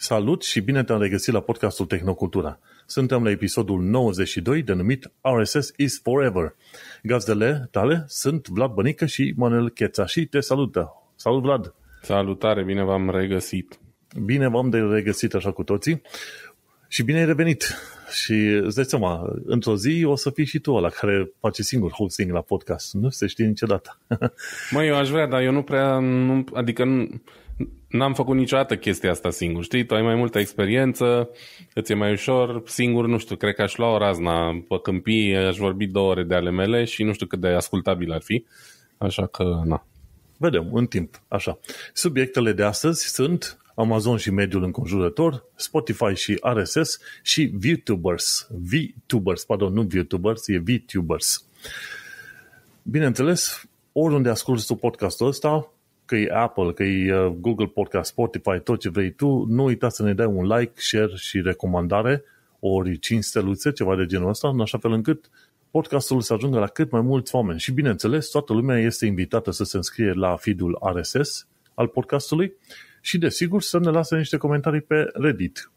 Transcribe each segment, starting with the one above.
Salut și bine te-am regăsit la podcastul Tehnocultura. Suntem la episodul 92, denumit RSS is Forever. Gazdele tale sunt Vlad Bănică și Manuel Cheța și te salută. Salut, Vlad! Salutare, bine v-am regăsit! Bine v-am de regăsit așa cu toții și bine ai revenit! Și îți dai seama, într-o zi o să fii și tu ăla care face singur hosting la podcast. Nu se știe niciodată. Măi, eu aș vrea, dar eu nu prea... Nu, adică nu, N-am făcut niciodată chestia asta singur, știi? Tu ai mai multă experiență, îți e mai ușor, singur, nu știu, cred că aș lua o razna pe câmpii, aș vorbi două ore de ale mele și nu știu cât de ascultabil ar fi, așa că, na. Vedem, în timp, așa. Subiectele de astăzi sunt Amazon și mediul înconjurător, Spotify și RSS și VTubers. VTubers, pardon, nu VTubers, e VTubers. Bineînțeles, oriunde asculti tu podcastul ăsta, că e Apple, că e uh, Google Podcast, Spotify, tot ce vrei tu, nu uita să ne dai un like, share și recomandare, ori 5 steluțe, ceva de genul ăsta, în așa fel încât podcastul să ajungă la cât mai mulți oameni. Și bineînțeles, toată lumea este invitată să se înscrie la feed-ul RSS al podcastului și desigur să ne lasă niște comentarii pe Reddit.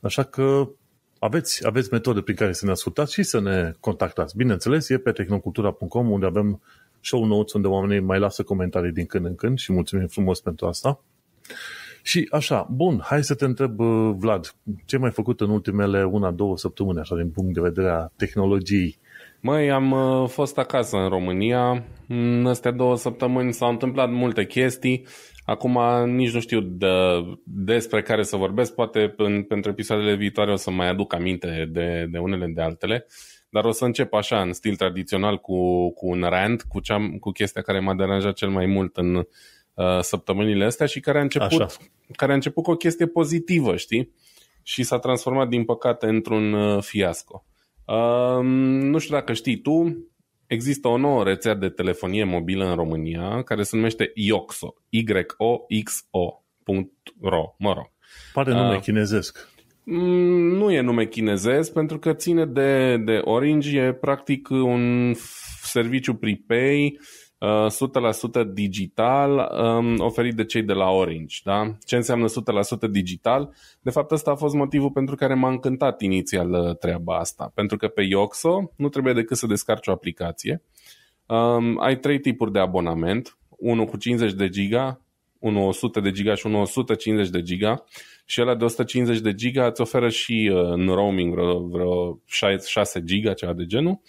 Așa că aveți, aveți metode prin care să ne ascultați și să ne contactați. Bineînțeles, e pe tehnocultura.com unde avem show notes unde oamenii mai lasă comentarii din când în când și mulțumim frumos pentru asta. Și așa, bun, hai să te întreb, uh, Vlad, ce mai făcut în ultimele una, două săptămâni, așa, din punct de vedere a tehnologiei? Măi, am uh, fost acasă în România. În astea două săptămâni s-au întâmplat multe chestii. Acum nici nu știu de, despre care să vorbesc. Poate pentru episoadele viitoare o să mai aduc aminte de, de unele de altele. Uh, dar o să încep așa, în stil tradițional, cu, cu un rant, cu, cea, cu chestia care m-a deranjat cel mai mult în uh, săptămânile astea și care a, început, care a început cu o chestie pozitivă, știi? Și s-a transformat, din păcate, într-un uh, fiasco. Uh, nu știu dacă știi tu, există o nouă rețea de telefonie mobilă în România care se numește IOXO, Y-O-X-O.ro, mă rog. Pare nume uh, chinezesc. Mm, nu e nume chinezesc pentru că ține de, de Orange, e practic un serviciu prepay 100% uh, digital um, oferit de cei de la Orange. Da? Ce înseamnă 100% digital? De fapt, ăsta a fost motivul pentru care m-a încântat inițial uh, treaba asta. Pentru că pe Yoxo nu trebuie decât să descarci o aplicație. Um, ai trei tipuri de abonament. Unul cu 50 de giga, un 100 de giga și un 150 de giga și ăla de 150 de giga îți oferă și uh, în roaming vreo, vreo 6, 6 giga, ceva de genul.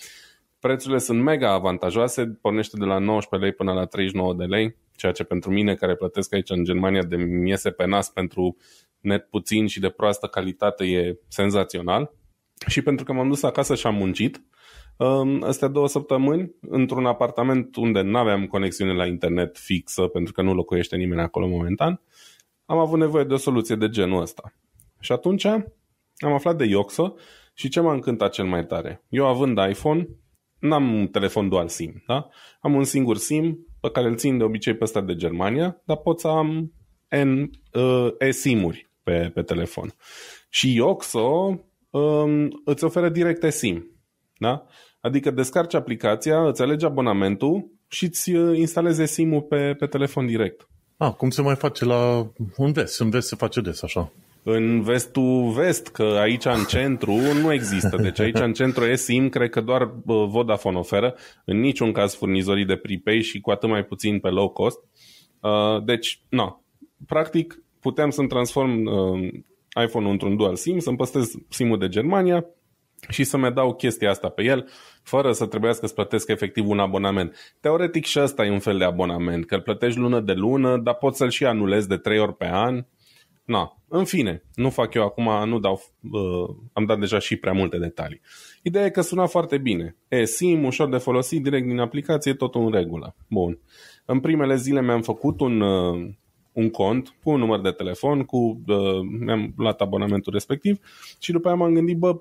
Prețurile sunt mega avantajoase, pornește de la 19 lei până la 39 de lei, ceea ce pentru mine care plătesc aici în Germania de miese pe nas pentru net puțin și de proastă calitate e senzațional. Și pentru că m-am dus acasă și am muncit, Astea două săptămâni, într-un apartament unde nu aveam conexiune la internet fixă, pentru că nu locuiește nimeni acolo momentan, am avut nevoie de o soluție de genul ăsta. Și atunci am aflat de Ioxo și ce m-a încântat cel mai tare? Eu având iPhone, n-am un telefon dual SIM, da? Am un singur SIM pe care îl țin de obicei pe ăsta de Germania, dar pot să am N, uh, esim uri pe, pe telefon. Și Ioxo um, îți oferă direct sim da? Adică descarci aplicația, îți alegi abonamentul și îți uh, instaleze SIM-ul pe, pe telefon direct. A, ah, cum se mai face la un vest? În vest se face des așa. În vestul vest, că aici în centru nu există. Deci aici în centru e SIM, cred că doar uh, Vodafone oferă. În niciun caz furnizorii de prepay și cu atât mai puțin pe low cost. Uh, deci, na, practic putem să-mi transform iPhone-ul într-un dual SIM, să-mi păstrez SIM-ul de Germania, și să-mi dau chestia asta pe el, fără să trebuiască să plătesc efectiv un abonament. Teoretic și ăsta e un fel de abonament, că îl plătești lună de lună, dar poți să-l și anulezi de trei ori pe an. Na, în fine, nu fac eu acum, nu dau, uh, am dat deja și prea multe detalii. Ideea e că suna foarte bine. E SIM, ușor de folosit, direct din aplicație, totul în regulă. Bun. În primele zile mi-am făcut un, uh, un cont cu un număr de telefon, cu uh, mi-am luat abonamentul respectiv și după aia m-am gândit, bă,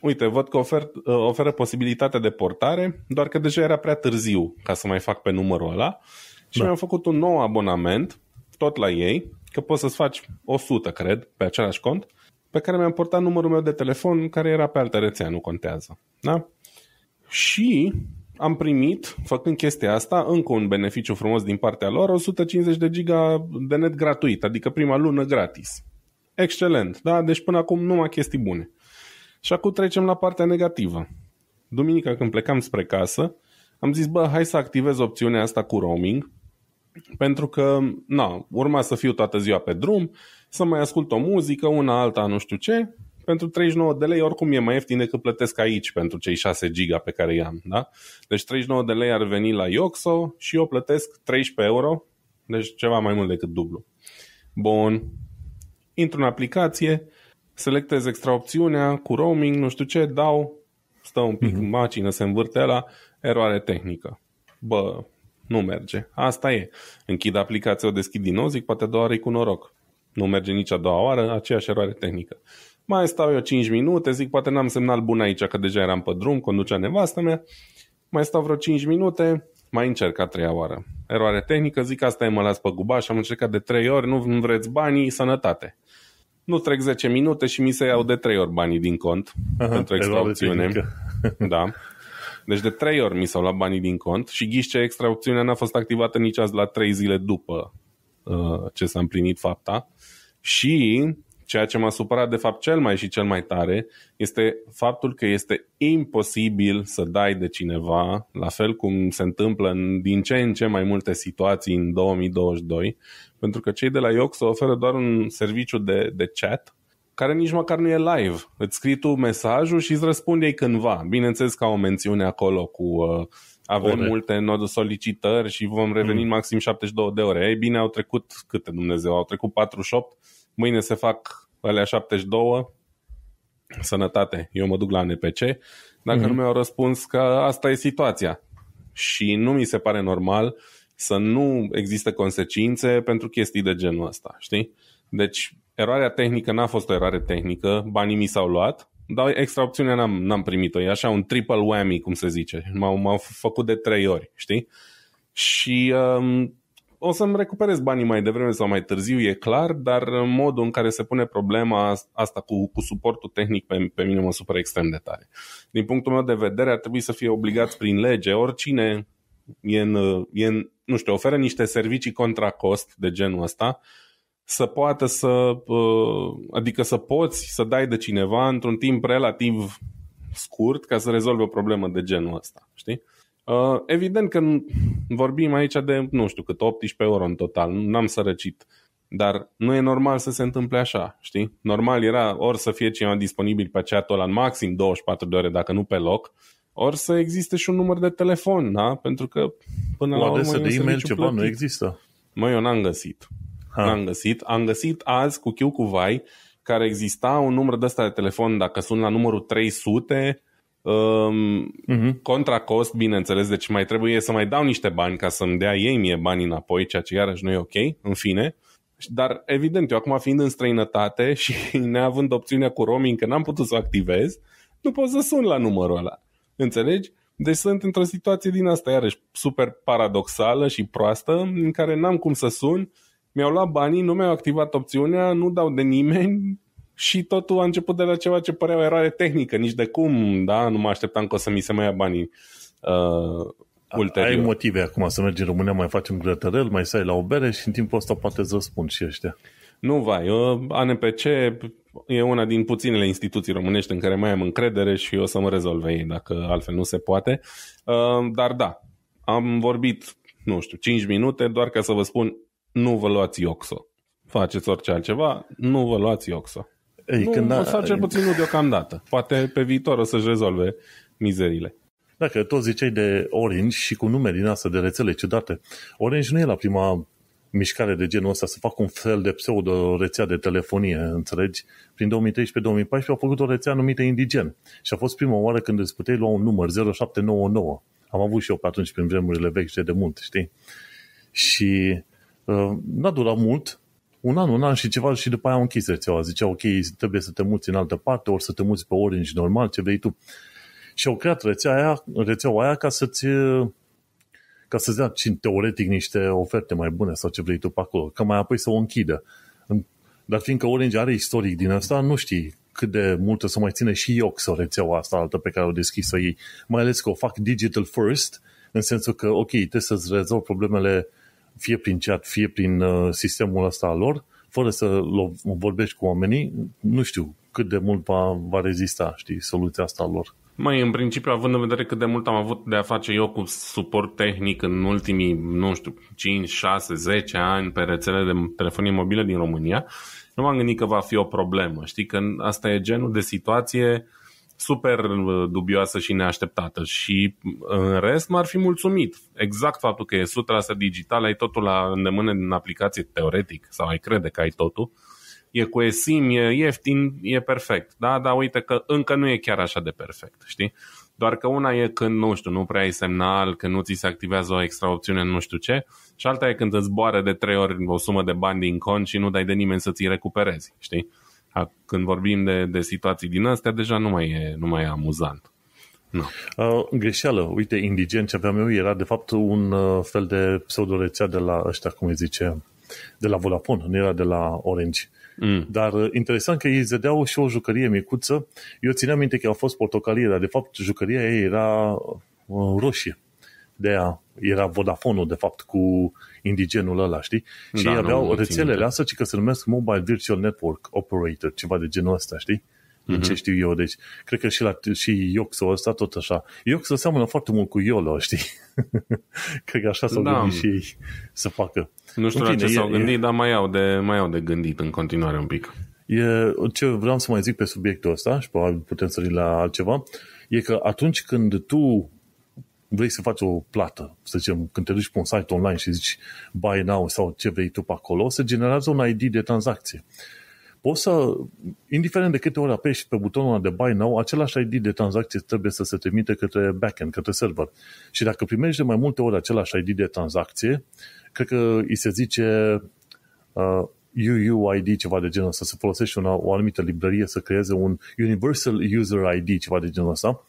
uite, văd că ofer, uh, oferă posibilitatea de portare, doar că deja era prea târziu ca să mai fac pe numărul ăla și da. mi-am făcut un nou abonament, tot la ei, că poți să-ți faci 100, cred, pe același cont, pe care mi-am portat numărul meu de telefon, care era pe altă rețea, nu contează. Da? Și am primit, făcând chestia asta, încă un beneficiu frumos din partea lor, 150 de giga de net gratuit, adică prima lună gratis. Excelent, da? Deci până acum numai chestii bune. Și acum trecem la partea negativă. Duminica când plecam spre casă, am zis, bă, hai să activez opțiunea asta cu roaming, pentru că, na, urma să fiu toată ziua pe drum, să mai ascult o muzică, una, alta, nu știu ce, pentru 39 de lei oricum e mai ieftin decât plătesc aici pentru cei 6 giga pe care i-am. Da? Deci 39 de lei ar veni la Ioxo și eu plătesc 13 euro, deci ceva mai mult decât dublu. Bun. Intru în aplicație, selectez extra opțiunea cu roaming, nu știu ce, dau, stă un pic, mm-hmm. macină, se învârte la eroare tehnică. Bă, nu merge. Asta e. Închid aplicația, o deschid din nou, zic, poate a doua oară e cu noroc. Nu merge nici a doua oară, aceeași eroare tehnică. Mai stau eu 5 minute, zic, poate n-am semnal bun aici, că deja eram pe drum, conducea nevastă mea. Mai stau vreo 5 minute, mai încerc a treia oară. Eroare tehnică, zic, asta e, mă las pe gubaș, am încercat de 3 ori, nu vreți banii, sănătate nu trec 10 minute și mi se iau de 3 ori banii din cont Aha, pentru extraopțiune. Da. Deci de 3 ori mi s-au luat banii din cont și ghiși ce extraopțiunea n-a fost activată nici azi la 3 zile după uh, ce s-a împlinit fapta. Și Ceea ce m-a supărat de fapt cel mai și cel mai tare este faptul că este imposibil să dai de cineva, la fel cum se întâmplă în din ce în ce mai multe situații în 2022, pentru că cei de la YOX oferă doar un serviciu de, de chat care nici măcar nu e live. Îți scrii tu mesajul și îți răspunde ei cândva. Bineînțeles că au o mențiune acolo cu uh, avem ore. multe noduri solicitări și vom reveni mm. maxim 72 de ore. Ei bine, au trecut câte Dumnezeu? Au trecut 48 Mâine se fac alea 72, sănătate, eu mă duc la NPC, dacă mm-hmm. nu mi-au răspuns că asta e situația. Și nu mi se pare normal să nu există consecințe pentru chestii de genul ăsta, știi? Deci, eroarea tehnică n-a fost o eroare tehnică, banii mi s-au luat, dar extra opțiunea n-am, n-am primit-o. E așa un triple whammy, cum se zice. M-au, m-au făcut de trei ori, știi? Și um, o să-mi recuperez banii mai devreme sau mai târziu, e clar, dar modul în care se pune problema asta cu, cu suportul tehnic pe, pe mine mă supără extrem de tare. Din punctul meu de vedere, ar trebui să fie obligați prin lege oricine e în, e în, nu știu, oferă niște servicii contra cost de genul ăsta, să poată să, uh, adică să poți să dai de cineva într-un timp relativ scurt ca să rezolvi o problemă de genul ăsta, știi? Uh, evident că vorbim aici de, nu știu, cât 18 euro în total, n-am sărăcit. Dar nu e normal să se întâmple așa, știi? Normal era ori să fie cineva disponibil pe chat la maxim 24 de ore, dacă nu pe loc, ori să existe și un număr de telefon, da? Pentru că până o la urmă... de e-mail ceva plătit. nu există. Măi, eu n-am găsit. Ha. N-am găsit. Am găsit azi cu Chiu cu Vai, care exista un număr de ăsta de telefon, dacă sunt la numărul 300, Um, uh-huh. Contra cost, bineînțeles, deci mai trebuie să mai dau niște bani ca să-mi dea ei mie bani înapoi, ceea ce iarăși nu e ok, în fine. Dar, evident, eu acum fiind în străinătate și neavând opțiunea cu roaming, că n-am putut să o activez, nu pot să sun la numărul ăla. Înțelegi? Deci sunt într-o situație din asta, iarăși, super paradoxală și proastă, în care n-am cum să sun, mi-au luat banii, nu mi-au activat opțiunea, nu dau de nimeni, și totul a început de la ceva ce părea o eroare tehnică, nici de cum, da? Nu mă așteptam că o să mi se mai ia banii uh, ulterior. Ai motive acum să mergi în România, mai faci un grătărel, mai sai la o bere și în timpul ăsta poate îți răspund și ăștia. Nu vai, uh, ANPC e una din puținele instituții românești în care mai am încredere și o să mă rezolve ei dacă altfel nu se poate. Uh, dar da, am vorbit, nu știu, 5 minute doar ca să vă spun nu vă luați Ioxo. Faceți orice altceva, nu vă luați Ioxo. Ei, nu, când o să cel puțin nu deocamdată. Poate pe viitor o să-și rezolve mizerile. Dacă tot ziceai de Orange și cu nume din asta de rețele ciudate, Orange nu e la prima mișcare de genul ăsta, să fac un fel de pseudo-rețea de telefonie, înțelegi? Prin 2013-2014 au făcut o rețea numită Indigen și a fost prima oară când îți puteai lua un număr 0799. Am avut și eu pe atunci, prin vremurile vechi de mult, știi? Și uh, n-a durat mult un an, un an și ceva și după aia au închis rețeaua. Zicea, ok, trebuie să te muți în altă parte, ori să te muți pe Orange normal, ce vrei tu. Și au creat rețeaua aia, rețeaua aia ca să-ți ca să-ți dea teoretic niște oferte mai bune sau ce vrei tu pe acolo, că mai apoi să o închidă. Dar fiindcă Orange are istoric din asta, nu știi cât de mult o să mai ține și eu sau rețeaua asta altă pe care o deschis-o ei. Mai ales că o fac digital first, în sensul că, ok, trebuie să-ți rezolvi problemele fie prin chat, fie prin uh, sistemul ăsta al lor, fără să vorbești cu oamenii, nu știu cât de mult va, va rezista, știi, soluția asta a lor. Mai în principiu, având în vedere cât de mult am avut de a face eu cu suport tehnic în ultimii, nu știu, 5, 6, 10 ani pe rețele de telefonie mobilă din România, nu m-am gândit că va fi o problemă. Știi că asta e genul de situație super uh, dubioasă și neașteptată și în rest m-ar fi mulțumit. Exact faptul că e sutra asta digitală, ai totul la îndemână din aplicație teoretic sau ai crede că ai totul, e cu esim, e ieftin, e perfect. Da, dar uite că încă nu e chiar așa de perfect, știi? Doar că una e când, nu știu, nu prea ai semnal, când nu ți se activează o extra opțiune, nu știu ce, și alta e când îți zboară de trei ori o sumă de bani din cont și nu dai de nimeni să ți recuperezi, știi? când vorbim de, de situații din astea, deja nu mai e, nu mai e amuzant. Nu. Uh, greșeală. Uite, indigen ce aveam eu era de fapt un uh, fel de pseudorețea de la ăștia, cum îi zice, de la Volapon, nu era de la Orange. Mm. Dar uh, interesant că ei zădeau și o jucărie micuță. Eu țineam minte că au fost portocalie, dar de fapt jucăria ei era uh, roșie de aia era vodafone de fapt, cu indigenul ăla, știi? Și da, ei aveau rețelele astea, ci că se numesc Mobile Virtual Network Operator, ceva de genul ăsta, știi? Din mm-hmm. ce mhm. știu eu, deci cred că și, la, și Ioxo ăsta tot așa. Ioxo seamănă foarte mult cu Iolo, știi? cred că așa s-au da. gândit și ei să facă. Nu știu fine, la ce s-au gândit, e... dar mai au, de, mai au de gândit în continuare un pic. E, ce vreau să mai zic pe subiectul ăsta și probabil putem sări la altceva, e că atunci când tu vrei să faci o plată, să zicem, când te duci pe un site online și zici buy now sau ce vrei tu pe acolo, se generează un ID de tranzacție. Poți să, indiferent de câte ori apeși pe butonul de buy now, același ID de tranzacție trebuie să se trimite către backend, către server. Și dacă primești de mai multe ori același ID de tranzacție, cred că îi se zice uh, UUID, ceva de genul ăsta, să folosești una, o anumită librărie să creeze un Universal User ID, ceva de genul ăsta,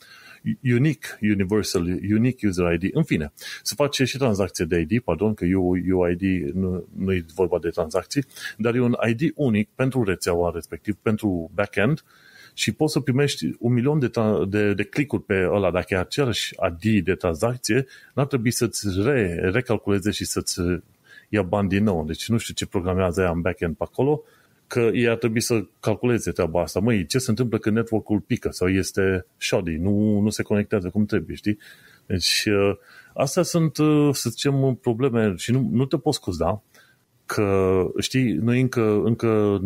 unique universal, unique user ID, în fine, se face și tranzacție de ID, pardon, că UID nu, nu e vorba de tranzacții, dar e un ID unic pentru rețeaua respectiv, pentru backend și poți să primești un milion de, tra- de, de clicuri pe ăla. Dacă e același ID de tranzacție, n-ar trebui să-ți re, recalculeze și să-ți ia bani din nou. Deci nu știu ce programează aia în backend pe acolo, că ei ar trebui să calculeze treaba asta. Măi, ce se întâmplă când network-ul pică sau este shoddy, nu, nu se conectează cum trebuie, știi? Deci, uh, astea sunt, uh, să zicem, probleme și nu, nu te poți scuza că, știi, noi încă, încă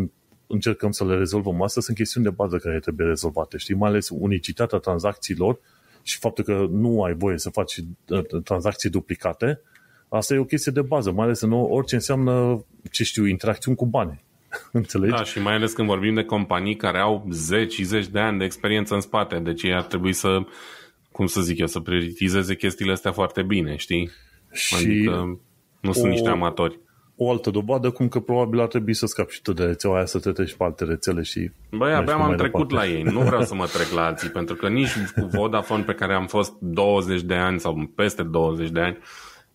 încercăm să le rezolvăm. Astea sunt chestiuni de bază care trebuie rezolvate, știi? Mai ales unicitatea tranzacțiilor și faptul că nu ai voie să faci uh, tranzacții duplicate, asta e o chestie de bază, mai ales în orice înseamnă, ce știu, interacțiuni cu bani Înțelegi? Da, și mai ales când vorbim de companii care au zeci și zeci de ani de experiență în spate, deci ei ar trebui să, cum să zic eu, să prioritizeze chestiile astea foarte bine, știi? Și adică nu sunt o, niște amatori. O altă dovadă, cum că probabil ar trebui să scapi și tu de rețeaua aia, să te treci pe alte rețele și... Băi, abia am trecut departe. la ei, nu vreau să mă trec la alții, pentru că nici cu Vodafone pe care am fost 20 de ani sau peste 20 de ani,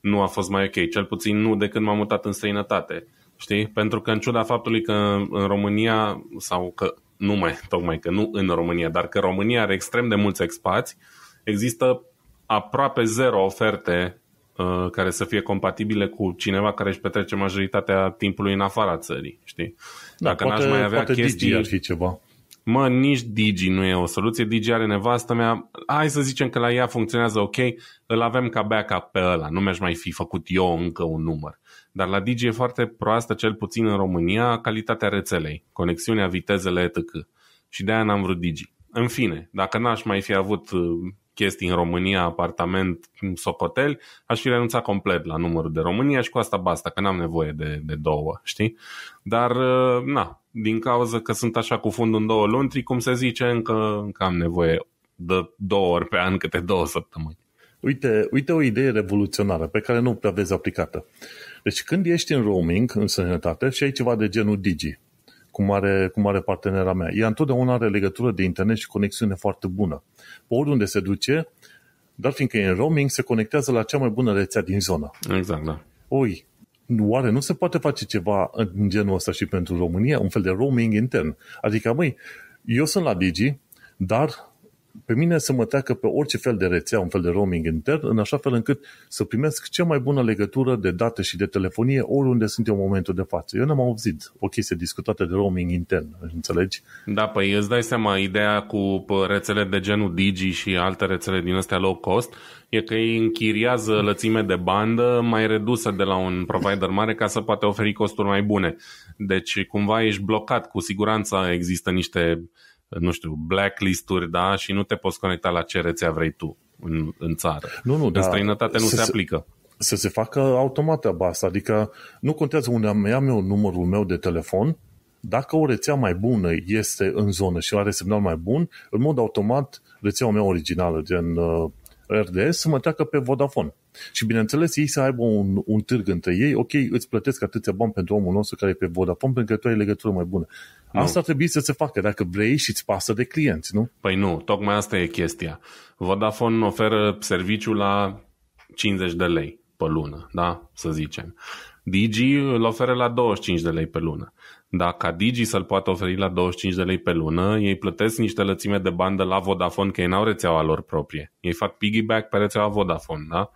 nu a fost mai ok, cel puțin nu de când m-am mutat în străinătate Știi? Pentru că în ciuda faptului că în România, sau că nu mai, tocmai că nu în România, dar că România are extrem de mulți expați, există aproape zero oferte uh, care să fie compatibile cu cineva care își petrece majoritatea timpului în afara țării, știi? Da, Dacă da, poate, n-aș mai avea poate chestii... Digi ar fi ceva. Mă, nici Digi nu e o soluție. Digi are nevastă mea. Hai să zicem că la ea funcționează ok. Îl avem ca backup pe ăla. Nu mi-aș mai fi făcut eu încă un număr. Dar la Digi e foarte proastă, cel puțin în România, calitatea rețelei, conexiunea, vitezele, etc. Și de-aia n-am vrut Digi. În fine, dacă n-aș mai fi avut uh, chestii în România, apartament, mm, socotel, aș fi renunțat complet la numărul de România și cu asta basta, că n-am nevoie de, de două, știi? Dar, uh, na, din cauza că sunt așa cu fundul în două luni, cum se zice, încă, încă am nevoie de două ori pe an, câte două săptămâni. Uite, uite o idee revoluționară pe care nu prea vezi aplicată. Uh, deci când ești în roaming, în sănătate, și ai ceva de genul Digi, cum are, cum are partenera mea, ea întotdeauna are legătură de internet și conexiune foarte bună. Pe oriunde se duce, dar fiindcă e în roaming, se conectează la cea mai bună rețea din zonă. Exact, da. Oi, oare nu se poate face ceva în genul ăsta și pentru România? Un fel de roaming intern. Adică, măi, eu sunt la Digi, dar pe mine să mă treacă pe orice fel de rețea, un fel de roaming intern, în așa fel încât să primesc cea mai bună legătură de date și de telefonie oriunde sunt eu în momentul de față. Eu n-am auzit o chestie discutată de roaming intern, înțelegi? Da, păi îți dai seama, ideea cu rețele de genul Digi și alte rețele din astea low cost e că ei închiriază lățime de bandă mai redusă de la un provider mare ca să poate oferi costuri mai bune. Deci cumva ești blocat, cu siguranță există niște nu știu, blacklist-uri, da, și nu te poți conecta la ce rețea vrei tu în, în țară. Nu, nu, în străinătate nu se, se aplică. Să se facă automat treaba asta, adică nu contează unde am, am eu numărul meu de telefon, dacă o rețea mai bună este în zonă și are semnal mai bun, în mod automat rețeaua mea originală, gen uh, RDS, mă treacă pe Vodafone. Și bineînțeles, ei să aibă un, un târg între ei, ok, îți plătesc atâția bani pentru omul nostru care e pe Vodafone pentru că tu ai legătură mai bună. Nu. Asta trebuie să se facă dacă vrei și îți pasă de clienți, nu? Păi nu, tocmai asta e chestia. Vodafone oferă serviciul la 50 de lei pe lună, da? Să zicem. Digi îl oferă la 25 de lei pe lună. Dacă Digi să-l poată oferi la 25 de lei pe lună, ei plătesc niște lățime de bandă la Vodafone, că ei n-au rețeaua lor proprie. Ei fac piggyback pe rețeaua Vodafone, da?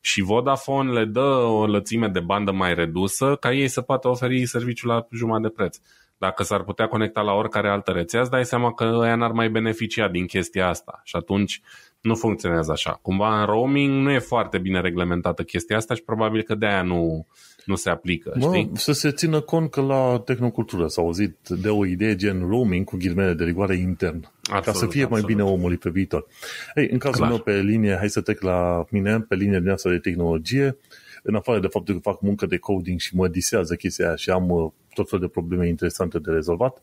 și Vodafone le dă o lățime de bandă mai redusă ca ei să poată oferi serviciul la jumătate de preț. Dacă s-ar putea conecta la oricare altă rețea, îți dai seama că ăia n-ar mai beneficia din chestia asta și atunci nu funcționează așa. Cumva în roaming nu e foarte bine reglementată chestia asta și probabil că de-aia nu, uh, nu se aplică, mă, știi? Să se țină cont că la tehnocultură s-a auzit de o idee gen roaming cu ghilmele de rigoare intern, absolut, ca să fie absolut. mai bine omului pe viitor. Ei, în cazul Clar. meu pe linie, hai să trec la mine, pe linie din asta de tehnologie, în afară de faptul că fac muncă de coding și mă disează chestia aia și am uh, tot felul de probleme interesante de rezolvat,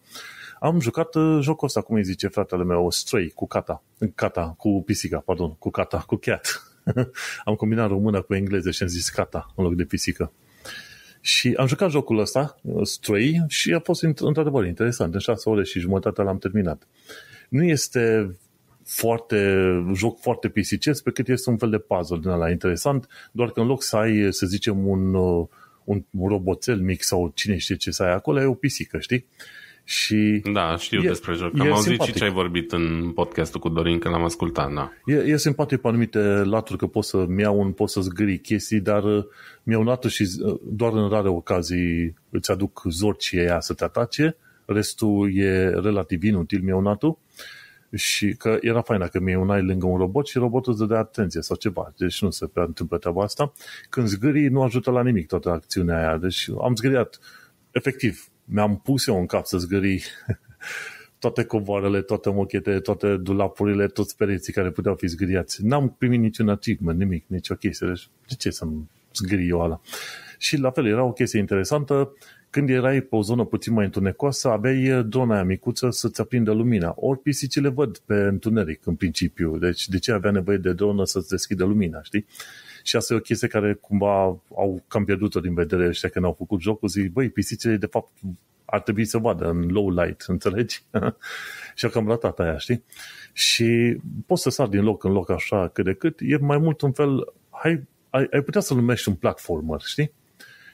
am jucat uh, jocul ăsta, cum îi zice fratele meu, Stray, cu cata, cata, cu pisica, pardon, cu cata, cu cat. am combinat română cu engleză și am zis cata în loc de pisică. Și am jucat jocul ăsta, uh, Stray, și a fost într-adevăr interesant. În șase ore și jumătate l-am terminat. Nu este foarte, joc foarte pisicesc, pe cât este un fel de puzzle din ăla interesant, doar că în loc să ai, să zicem, un, uh, un, roboțel mic sau cine știe ce să ai acolo, ai o pisică, știi? Și da, știu e, despre joc. Am auzit simpatic. și ce ai vorbit în podcastul cu Dorin, că l-am ascultat. Da. E, e simpatic pe anumite laturi, că pot să-mi iau un, pot să zgâri chestii, dar uh, mi-au latul și uh, doar în rare ocazii îți aduc zorcii aia să te atace. Restul e relativ inutil, mi-au natul. Și că era fain dacă mi unai lângă un robot și robotul îți dădea atenție sau ceva. Deci nu se prea întâmplă treaba asta. Când zgârii, nu ajută la nimic toată acțiunea aia. Deci am zgâriat efectiv mi-am pus eu în cap să zgârii toate covoarele, toate mochetele, toate dulapurile, toți pereții care puteau fi zgâriați. N-am primit niciun achievement, nimic, nicio chestie. Deci, de ce să-mi zgârii eu ala? Și la fel, era o chestie interesantă. Când erai pe o zonă puțin mai întunecoasă, aveai eh, drona aia micuță să-ți aprindă lumina. Ori pisicile văd pe întuneric, în principiu. Deci, de ce avea nevoie de dronă să-ți deschidă lumina, știi? Și asta e o chestie care cumva au cam pierdut-o din vedere ăștia când au făcut jocul, zic, băi, pisicele de fapt ar trebui să vadă în low light, înțelegi? și cam ratat aia, știi? Și poți să sar din loc în loc așa cât de cât, e mai mult un fel, hai, ai, ai putea să-l numești un platformer, știi?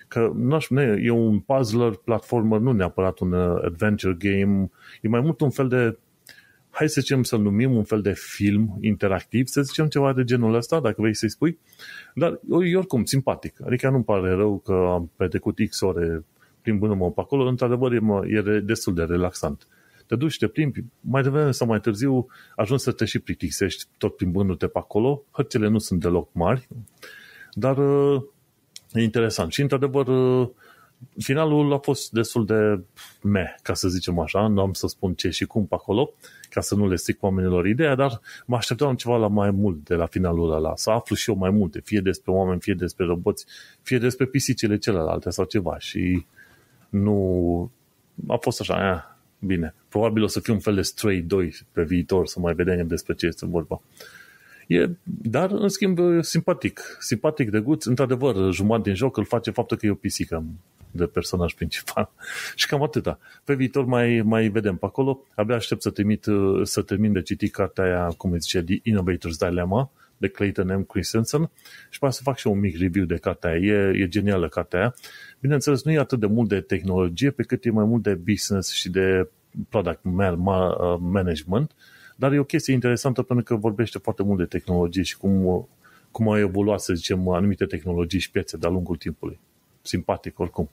Că nu, aș ne, e un puzzler, platformer, nu neapărat un uh, adventure game, e mai mult un fel de hai să zicem să-l numim un fel de film interactiv, să zicem ceva de genul ăsta, dacă vrei să-i spui, dar e oricum simpatic. Adică nu-mi pare rău că am petrecut X ore plimbându-mă pe acolo, într-adevăr e, e destul de relaxant. Te duci, te plimbi, mai devreme sau mai târziu ajungi să te și plictisești tot plimbându-te pe acolo, hărțile nu sunt deloc mari, dar uh, e interesant. Și într-adevăr uh, finalul a fost destul de me, ca să zicem așa, nu am să spun ce și cum pe acolo, ca să nu le stic oamenilor ideea, dar mă așteptam ceva la mai mult de la finalul ăla, să aflu și eu mai multe, fie despre oameni, fie despre roboți, fie despre pisicile celelalte sau ceva și nu... a fost așa, aia, eh, bine. Probabil o să fie un fel de Stray 2 pe viitor, să mai vedem despre ce este vorba. E, dar, în schimb, simpatic. Simpatic de guț. Într-adevăr, jumătate din joc îl face faptul că e o pisică de personaj principal. și cam atâta. Pe viitor mai, mai vedem pe acolo. Abia aștept să, trimit, să termin de citit cartea aia, cum îi zice, The Innovator's Dilemma, de Clayton M. Christensen și poate să fac și un mic review de cartea aia. E, e genială cartea aia. Bineînțeles, nu e atât de mult de tehnologie, pe cât e mai mult de business și de product uh, management, dar e o chestie interesantă pentru că vorbește foarte mult de tehnologie și cum, cum au evoluat, să zicem, anumite tehnologii și piețe de-a lungul timpului simpatic oricum.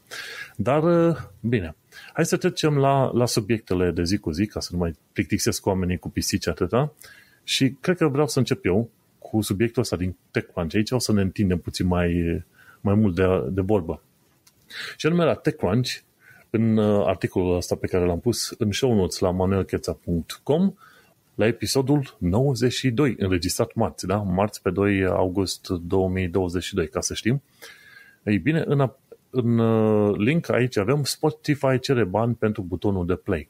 Dar, uh, bine, hai să trecem la, la subiectele de zi cu zi, ca să nu mai plictisesc oamenii cu pisici atâta. Și cred că vreau să încep eu cu subiectul ăsta din TechCrunch. Aici o să ne întindem puțin mai, mai mult de, de vorbă. Și anume la TechCrunch, în uh, articolul ăsta pe care l-am pus în show notes la manuelcheța.com, la episodul 92, înregistrat marți, da? Marți pe 2 august 2022, ca să știm. Ei bine, în, în uh, link aici avem Spotify cere bani pentru butonul de play.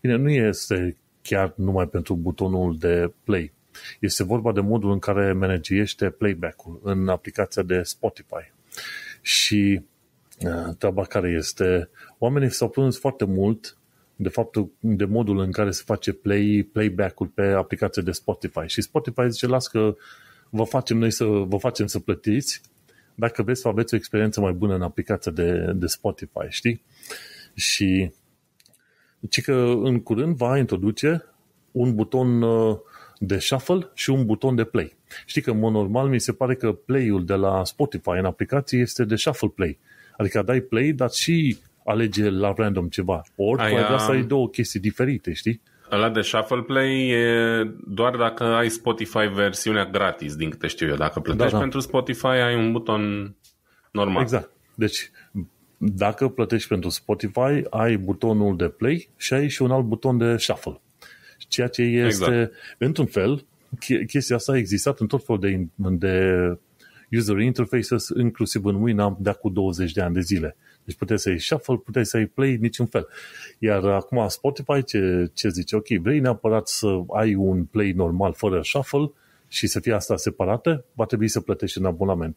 Bine, nu este chiar numai pentru butonul de play. Este vorba de modul în care manageriește playback-ul în aplicația de Spotify. Și uh, treaba care este, oamenii s-au plâns foarte mult de faptul, de modul în care se face play, playback-ul pe aplicația de Spotify. Și Spotify zice, las că vă facem noi să vă facem să plătiți dacă vreți să aveți o experiență mai bună în aplicația de, de Spotify, știi? Și ci că în curând va introduce un buton uh, de shuffle și un buton de play. Știi că, în mod normal, mi se pare că play-ul de la Spotify în aplicație este de shuffle play. Adică dai play, dar și alege la random ceva. Ori Aia... tu ai vrea să ai două chestii diferite, știi? Ăla de Shuffle Play e doar dacă ai Spotify versiunea gratis, din câte știu eu. Dacă plătești da, da. pentru Spotify, ai un buton normal. Exact. Deci, dacă plătești pentru Spotify, ai butonul de play și ai și un alt buton de shuffle. Ceea ce este, exact. într-un fel, chestia asta a existat în tot felul de, de user interfaces, inclusiv în Winamp, de acum 20 de ani de zile. Deci puteai să-i shuffle, puteai să-i play, niciun fel. Iar acum Spotify ce, ce zice? Ok, vrei neapărat să ai un play normal fără shuffle și să fie asta separată, va trebui să plătești un abonament.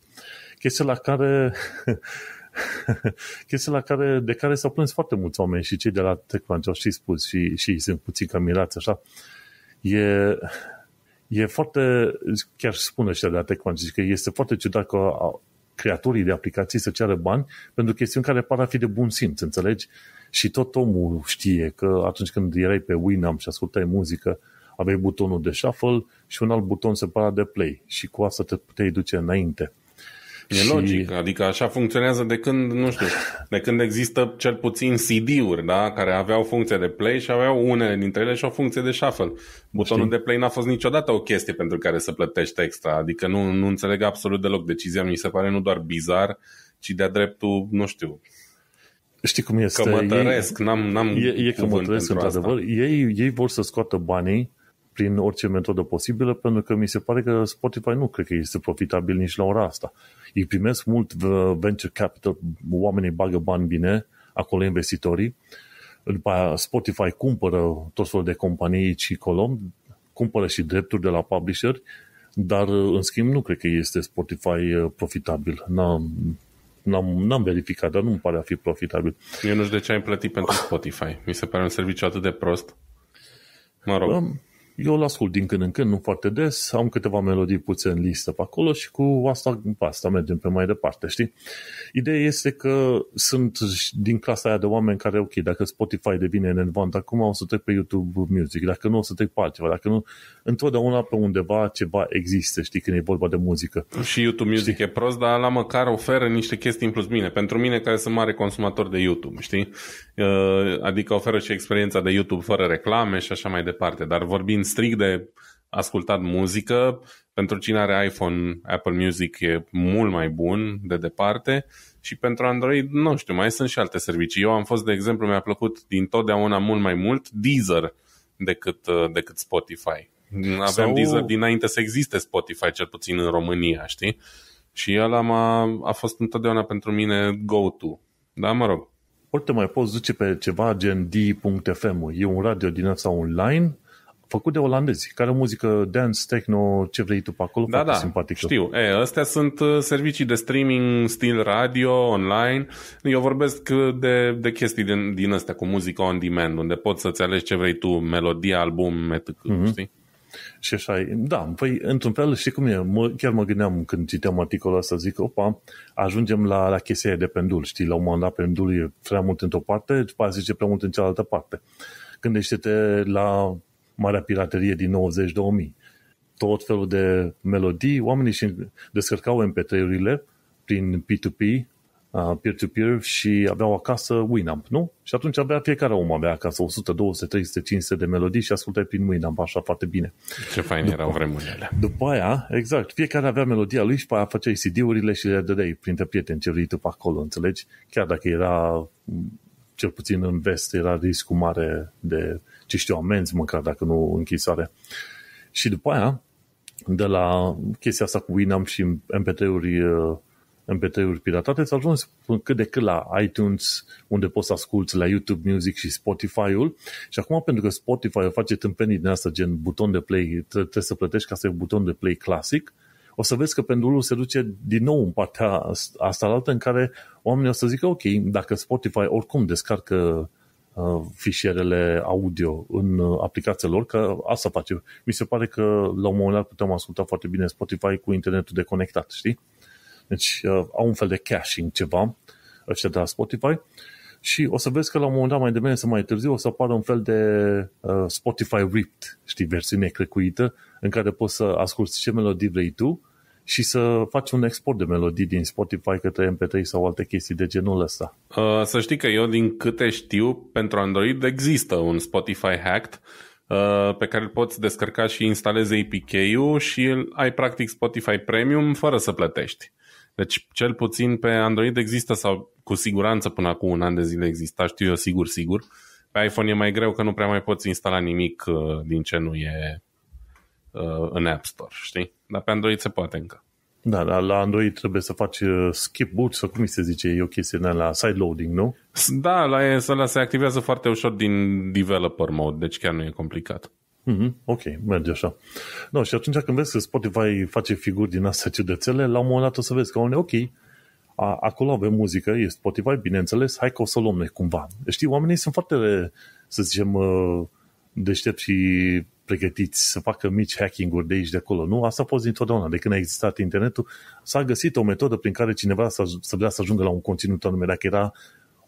Chestia la care chestia la care, de care s-au plâns foarte mulți oameni și cei de la TechCrunch au și spus și, și sunt puțin cam mirați așa, e, e foarte, chiar spune și de la TechCrunch, că este foarte ciudat că creatorii de aplicații să ceară bani pentru chestiuni care par a fi de bun simț, înțelegi? Și tot omul știe că atunci când erai pe Winamp și ascultai muzică, aveai butonul de shuffle și un alt buton separat de play și cu asta te puteai duce înainte. E și... adică așa funcționează de când, nu știu, de când există cel puțin CD-uri, da, care aveau funcție de play și aveau unele dintre ele și o funcție de shuffle. Butonul Știi? de play n-a fost niciodată o chestie pentru care să plătești extra, adică nu, nu înțeleg absolut deloc decizia, mi se pare nu doar bizar, ci de-a dreptul, nu știu, Știi cum este? Cămătăresc, ei, n-am, n-am e, e cămătăresc, într-adevăr. Ei, ei vor să scoată banii prin orice metodă posibilă, pentru că mi se pare că Spotify nu cred că este profitabil nici la ora asta. Ei primesc mult venture capital, oamenii bagă bani bine, acolo investitorii, după aia Spotify cumpără tot felul de companii și colom, cumpără și drepturi de la publisher, dar în schimb nu cred că este Spotify uh, profitabil. N-am, n-am, n-am verificat, dar nu-mi pare a fi profitabil. Eu nu știu de ce ai plătit pentru Spotify. Mi se pare un serviciu atât de prost. Mă rog. Um, eu îl ascult din când în când, nu foarte des, am câteva melodii puțe în listă pe acolo și cu asta, pe asta mergem pe mai departe, știi? Ideea este că sunt din clasa aia de oameni care, ok, dacă Spotify devine enervant acum, o să trec pe YouTube Music, dacă nu, o să trec pe altceva, dacă nu, întotdeauna pe undeva ceva există, știi, când e vorba de muzică. Și YouTube Music știi? e prost, dar la măcar oferă niște chestii în plus bine. Pentru mine, care sunt mare consumator de YouTube, știi? Uh, adică oferă și experiența de YouTube fără reclame și așa mai departe, dar vorbim vorbim strict de ascultat muzică, pentru cine are iPhone, Apple Music e mult mai bun de departe și pentru Android, nu știu, mai sunt și alte servicii. Eu am fost, de exemplu, mi-a plăcut din totdeauna mult mai mult Deezer decât, uh, decât Spotify. Aveam Sau... Deezer dinainte să existe Spotify, cel puțin în România, știi? Și el a, a fost întotdeauna pentru mine go-to. Da, mă rog. Ori te mai poți duce pe ceva gen D.fm. E un radio din asta online făcut de olandezi, care au muzică dance, techno, ce vrei tu pe acolo, da, da, simpatic. știu. E, astea sunt uh, servicii de streaming, stil radio, online. Eu vorbesc uh, de, de chestii din, din astea cu muzică on demand, unde poți să-ți alegi ce vrei tu, melodie, album, etc. Mm-hmm. Știi? Și așa e. Da, păi, într-un fel, știi cum e? Mă, chiar mă gândeam când citeam articolul ăsta, zic, opa, ajungem la, la chestia de pendul, știi? La un moment dat pendul e prea mult într-o parte, după aceea zice prea mult în cealaltă parte. Gândește-te la marea piraterie din 90-2000. Tot felul de melodii, oamenii și descărcau MP3-urile prin P2P, uh, peer-to-peer și aveau acasă Winamp, nu? Și atunci avea fiecare om avea acasă 100, 200, 300, 500 de melodii și ascultai prin Winamp așa foarte bine. Ce fain după, erau vremurile. După aia, exact, fiecare avea melodia lui și pe aia făceai CD-urile și le dădeai printre prieteni ce vrei tu pe acolo, înțelegi? Chiar dacă era, cel puțin în vest, era riscul mare de ce știu, amenzi măcar, dacă nu închisoare. Și după aia, de la chestia asta cu Winamp și MP3-uri, uh, MP3-uri piratate, s-a ajuns cât de cât la iTunes, unde poți să asculti la YouTube Music și Spotify-ul. Și acum, pentru că Spotify face tâmpenii din asta, gen buton de play, trebuie să plătești ca să ai buton de play clasic, o să vezi că pendulul se duce din nou în partea asta altă în care oamenii o să zică, ok, dacă Spotify oricum descarcă Uh, fișierele audio în uh, aplicațiile lor, că asta face. Mi se pare că la un moment dat putem asculta foarte bine Spotify cu internetul deconectat, știi? Deci uh, au un fel de caching ceva ăștia de la Spotify și o să vezi că la un moment dat mai devreme sau mai târziu o să apară un fel de uh, Spotify Ripped, știi, versiune crecuită în care poți să asculti ce melodii vrei tu și să faci un export de melodii din Spotify către MP3 sau alte chestii de genul ăsta. Uh, să știi că eu, din câte știu, pentru Android există un Spotify Hacked uh, pe care îl poți descărca și instalezi APK-ul și ai practic Spotify Premium fără să plătești. Deci, cel puțin pe Android există sau cu siguranță până acum un an de zile exista, știu eu sigur, sigur. Pe iPhone e mai greu că nu prea mai poți instala nimic uh, din ce nu e uh, în App Store, știi? Dar pe Android se poate încă. Da, dar la Android trebuie să faci uh, skip boot sau cum se zice, e o chestie de la loading, nu? Da, la ăla se activează foarte ușor din developer mode, deci chiar nu e complicat. Mm-hmm, ok, merge așa. No, și atunci când vezi că Spotify face figuri din astea ciudățele, la un moment dat o să vezi că, ok, a, acolo avem muzică, e Spotify, bineînțeles, hai că o să luăm noi cumva. Știi, oamenii sunt foarte, să zicem, uh, deștepți și pregătiți să facă mici hacking-uri de aici, de acolo. Nu, asta a fost întotdeauna. De când a existat internetul, s-a găsit o metodă prin care cineva să, să vrea să ajungă la un conținut anume. Dacă era,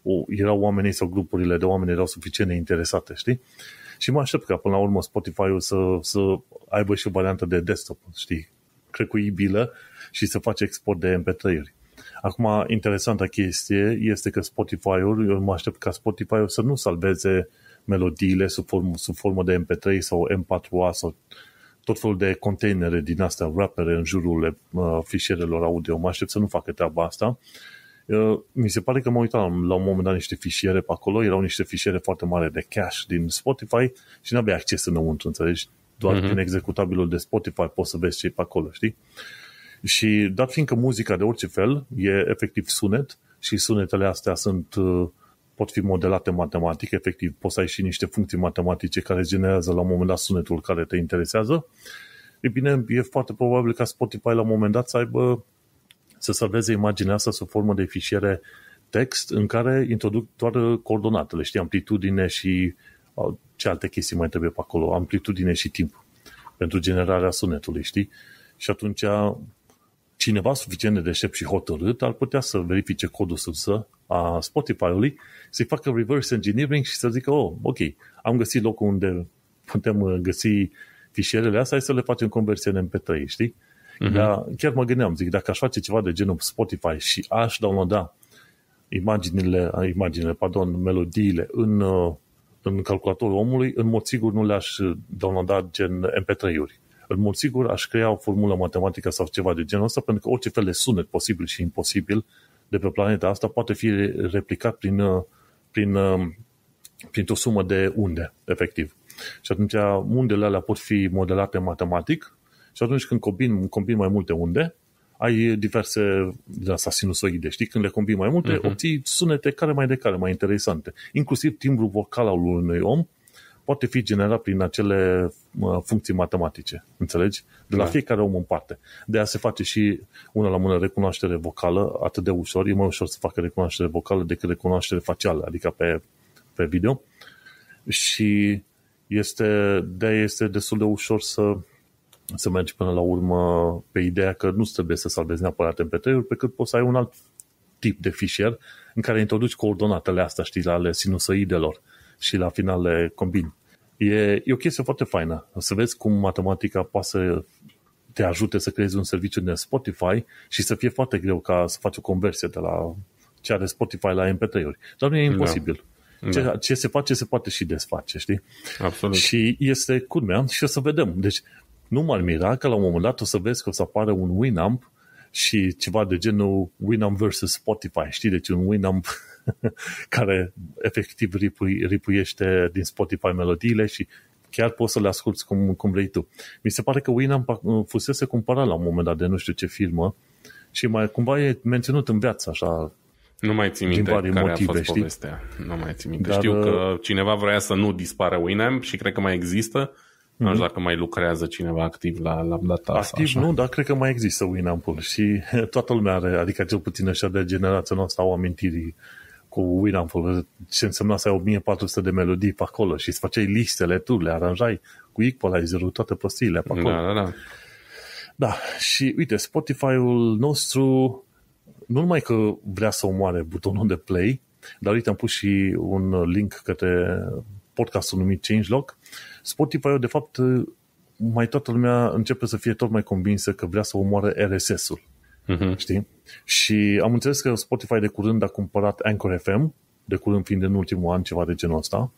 o, erau oamenii sau grupurile de oameni erau suficient de interesate, știi? Și mă aștept ca până la urmă Spotify-ul să, să aibă și o variantă de desktop, știi? Crecuibilă și să face export de MP3-uri. Acum, interesanta chestie este că Spotify-ul, eu mă aștept ca Spotify-ul să nu salveze uh, melodiile sub formă, sub formă de MP3 sau M4A sau tot felul de containere din astea, wrappere în jurul uh, fișierelor audio. Mă aștept să nu facă treaba asta. Uh, mi se pare că mă uitam la un moment dat niște fișiere pe acolo, erau niște fișiere foarte mari de cache din Spotify și nu aveai acces înăuntru, înțelegi? Doar uh-huh. prin executabilul de Spotify poți să vezi ce pe acolo, știi? Și dat fiindcă muzica de orice fel e efectiv sunet și sunetele astea sunt uh, pot fi modelate matematic, efectiv poți să ai și niște funcții matematice care generează la un moment dat sunetul care te interesează, e bine, e foarte probabil ca Spotify la un moment dat să aibă să salveze imaginea asta sub formă de fișiere text în care introduc doar coordonatele, știi, amplitudine și ce alte chestii mai trebuie pe acolo, amplitudine și timp pentru generarea sunetului, știi? Și atunci cineva suficient de deștept și hotărât ar putea să verifice codul sursă a Spotify-ului, să-i facă reverse engineering și să zică, oh, ok, am găsit locul unde putem uh, găsi fișierele astea, hai să le facem conversie în MP3, știi? Uh-huh. Dar chiar mă gândeam, zic, dacă aș face ceva de genul Spotify și aș downloada imaginile, imaginile, pardon, melodiile în, uh, în calculatorul omului, în mod sigur nu le-aș downloada gen MP3-uri în mod sigur aș crea o formulă matematică sau ceva de genul ăsta, pentru că orice fel de sunet posibil și imposibil de pe planeta asta poate fi replicat prin, uh, prin, uh, prin o sumă de unde, efectiv. Și atunci undele alea pot fi modelate matematic și atunci când combin, combin mai multe unde, ai diverse asta sinusoide, știi? Când le combini mai multe, uh-huh. obții sunete care mai de care, mai interesante. Inclusiv timbrul vocal al unui om poate fi generat prin acele funcții matematice, înțelegi? De la da. fiecare om în parte. De aia se face și una la mână recunoaștere vocală atât de ușor, e mai ușor să facă recunoaștere vocală decât recunoaștere facială, adică pe, pe video. Și este, de aia este destul de ușor să să mergi până la urmă pe ideea că nu trebuie să salvezi neapărat mp 3 pe cât poți să ai un alt tip de fișier în care introduci coordonatele astea, știi, ale sinusoidelor și la final le combini. E, e o chestie foarte faină. Să vezi cum matematica poate să te ajute să creezi un serviciu de Spotify și să fie foarte greu ca să faci o conversie de la ce are Spotify la MP3-uri. Dar nu e da. imposibil. Da. Ce, da. ce se face, se poate și desface, știi? Absolut. Și este culmea și o să vedem. Deci, nu m-ar mira că la un moment dat o să vezi că o să apară un Winamp și ceva de genul Winamp versus Spotify, știi? Deci un Winamp care efectiv ripui, ripuiește din Spotify melodiile și chiar poți să le asculti cum, cum vrei tu. Mi se pare că Winamp fusese cumpărat la un moment dat de nu știu ce firmă și mai cumva e menținut în viață așa nu mai țin minte care motive, a fost știi? povestea. Nu mai țin minte. Dar, Știu că uh, cineva vrea să nu dispară Winamp și cred că mai există. Mm-hmm. Nu știu mhm. dacă mai lucrează cineva activ la, la data asta. Activ așa. nu, dar cred că mai există Winamp-ul și toată lumea are, adică cel puțin așa de generația noastră au amintirii cu Winamful, ce însemna să ai 1400 de melodii pe acolo și îți făceai listele tu, le aranjai cu equalizerul, toate prostiile pe acolo. Da, da, da. Da, și uite, Spotify-ul nostru nu numai că vrea să omoare butonul de play, dar uite, am pus și un link către podcastul numit Changelog. Spotify-ul, de fapt, mai toată lumea începe să fie tot mai convinsă că vrea să omoare RSS-ul. Uh-huh. Știi? Și am înțeles că Spotify de curând a cumpărat Anchor FM, de curând fiind în ultimul an ceva de genul ăsta.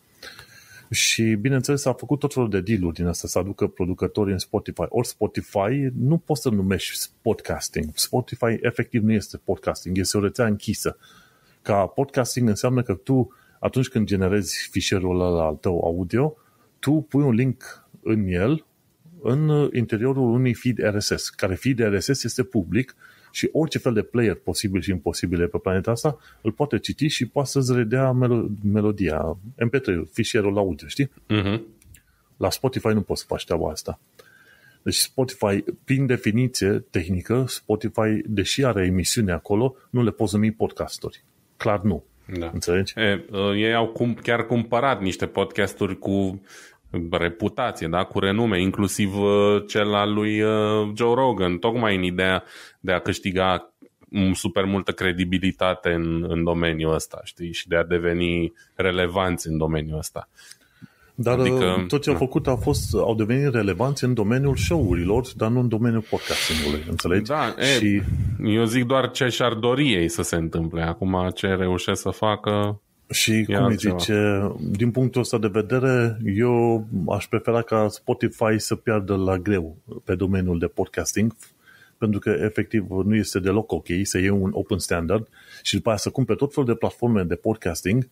Și, bineînțeles, a făcut tot felul de deal-uri din asta, să aducă producători în Spotify. Ori Spotify nu poți să numești podcasting. Spotify efectiv nu este podcasting, este o rețea închisă. Ca podcasting înseamnă că tu, atunci când generezi fișierul ăla al tău audio, tu pui un link în el, în interiorul unui feed RSS, care feed RSS este public și orice fel de player posibil și imposibil pe planeta asta îl poate citi și poate să-ți redea melo- melodia, MP3, fișierul audio, știi? Uh-huh. La Spotify nu poți să faci treaba asta. Deci Spotify, prin definiție tehnică, Spotify, deși are emisiune acolo, nu le poți numi podcasturi. Clar nu. Da. Înțelegi? E, uh, ei au cum, chiar cumpărat niște podcasturi cu reputație, da, cu renume, inclusiv uh, cel al lui uh, Joe Rogan, tocmai în ideea de a câștiga super multă credibilitate în, în domeniul ăsta, știi, și de a deveni relevanți în domeniul ăsta. Dar uh, adică, tot ce au da. făcut a fost, au devenit relevanți în domeniul show-urilor, dar nu în domeniul podcastingului, înțelegi? Da, e, și... eu zic doar ce și-ar dori ei să se întâmple. Acum ce reușesc să facă... Și e cum zice, din punctul ăsta de vedere, eu aș prefera ca Spotify să piardă la greu pe domeniul de podcasting, pentru că efectiv nu este deloc ok să iei un open standard și după aia să cumpere tot felul de platforme de podcasting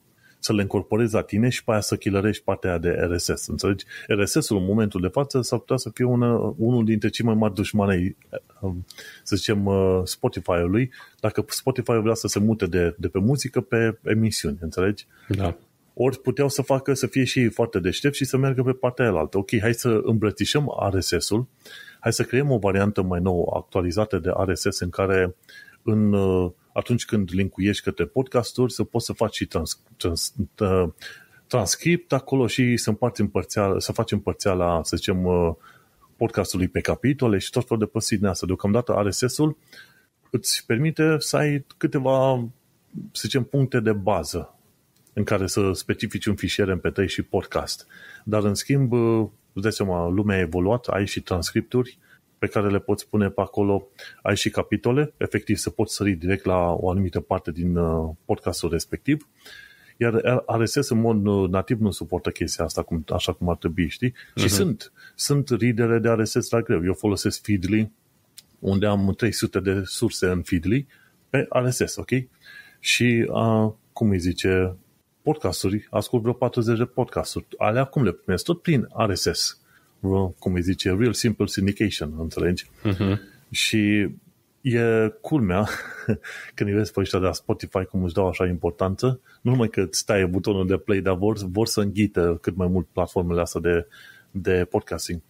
să le încorporezi la tine și pe aia să chilărești partea de RSS, înțelegi? RSS-ul în momentul de față s-ar putea să fie una, unul dintre cei mai mari dușmanei, um, să zicem, uh, Spotify-ului, dacă Spotify vrea să se mute de, de pe muzică pe emisiuni, înțelegi? Da. Ori puteau să facă să fie și ei foarte deștept și să meargă pe partea aia Ok, hai să îmbrățișăm RSS-ul, hai să creăm o variantă mai nouă, actualizată de RSS, în care în, uh, atunci când linkuiești către podcasturi, să poți să faci și trans, trans, uh, transcript acolo și să, împarți împărțeala, să faci împărțeala, să zicem, uh, podcastului pe capitole și tot felul de păsit din asta. Deocamdată RSS-ul îți permite să ai câteva, să zicem, puncte de bază în care să specifici un fișier MP3 și podcast. Dar, în schimb, îți dai seama, lumea a evoluat, ai și transcripturi pe care le poți pune pe acolo. Ai și capitole, efectiv să poți sări direct la o anumită parte din uh, podcastul respectiv. Iar RSS în mod uh, nativ nu suportă chestia asta cum, așa cum ar trebui, știi? Uh-huh. Și mhm. sunt, sunt readere de RSS la greu. Eu folosesc Feedly, unde am 300 de surse în Feedly, pe RSS, ok? Și, uh, cum îi zice, podcasturi, ascult vreo 40 de podcasturi. Alea cum le primesc? Tot prin RSS cum îi zice, real simple syndication, înțelegi? Uh-huh. Și e culmea când îi vezi pe ăștia de la Spotify cum își dau așa importanță, nu numai că îți stai butonul de play, dar vor, vor să înghită cât mai mult platformele astea de, de podcasting.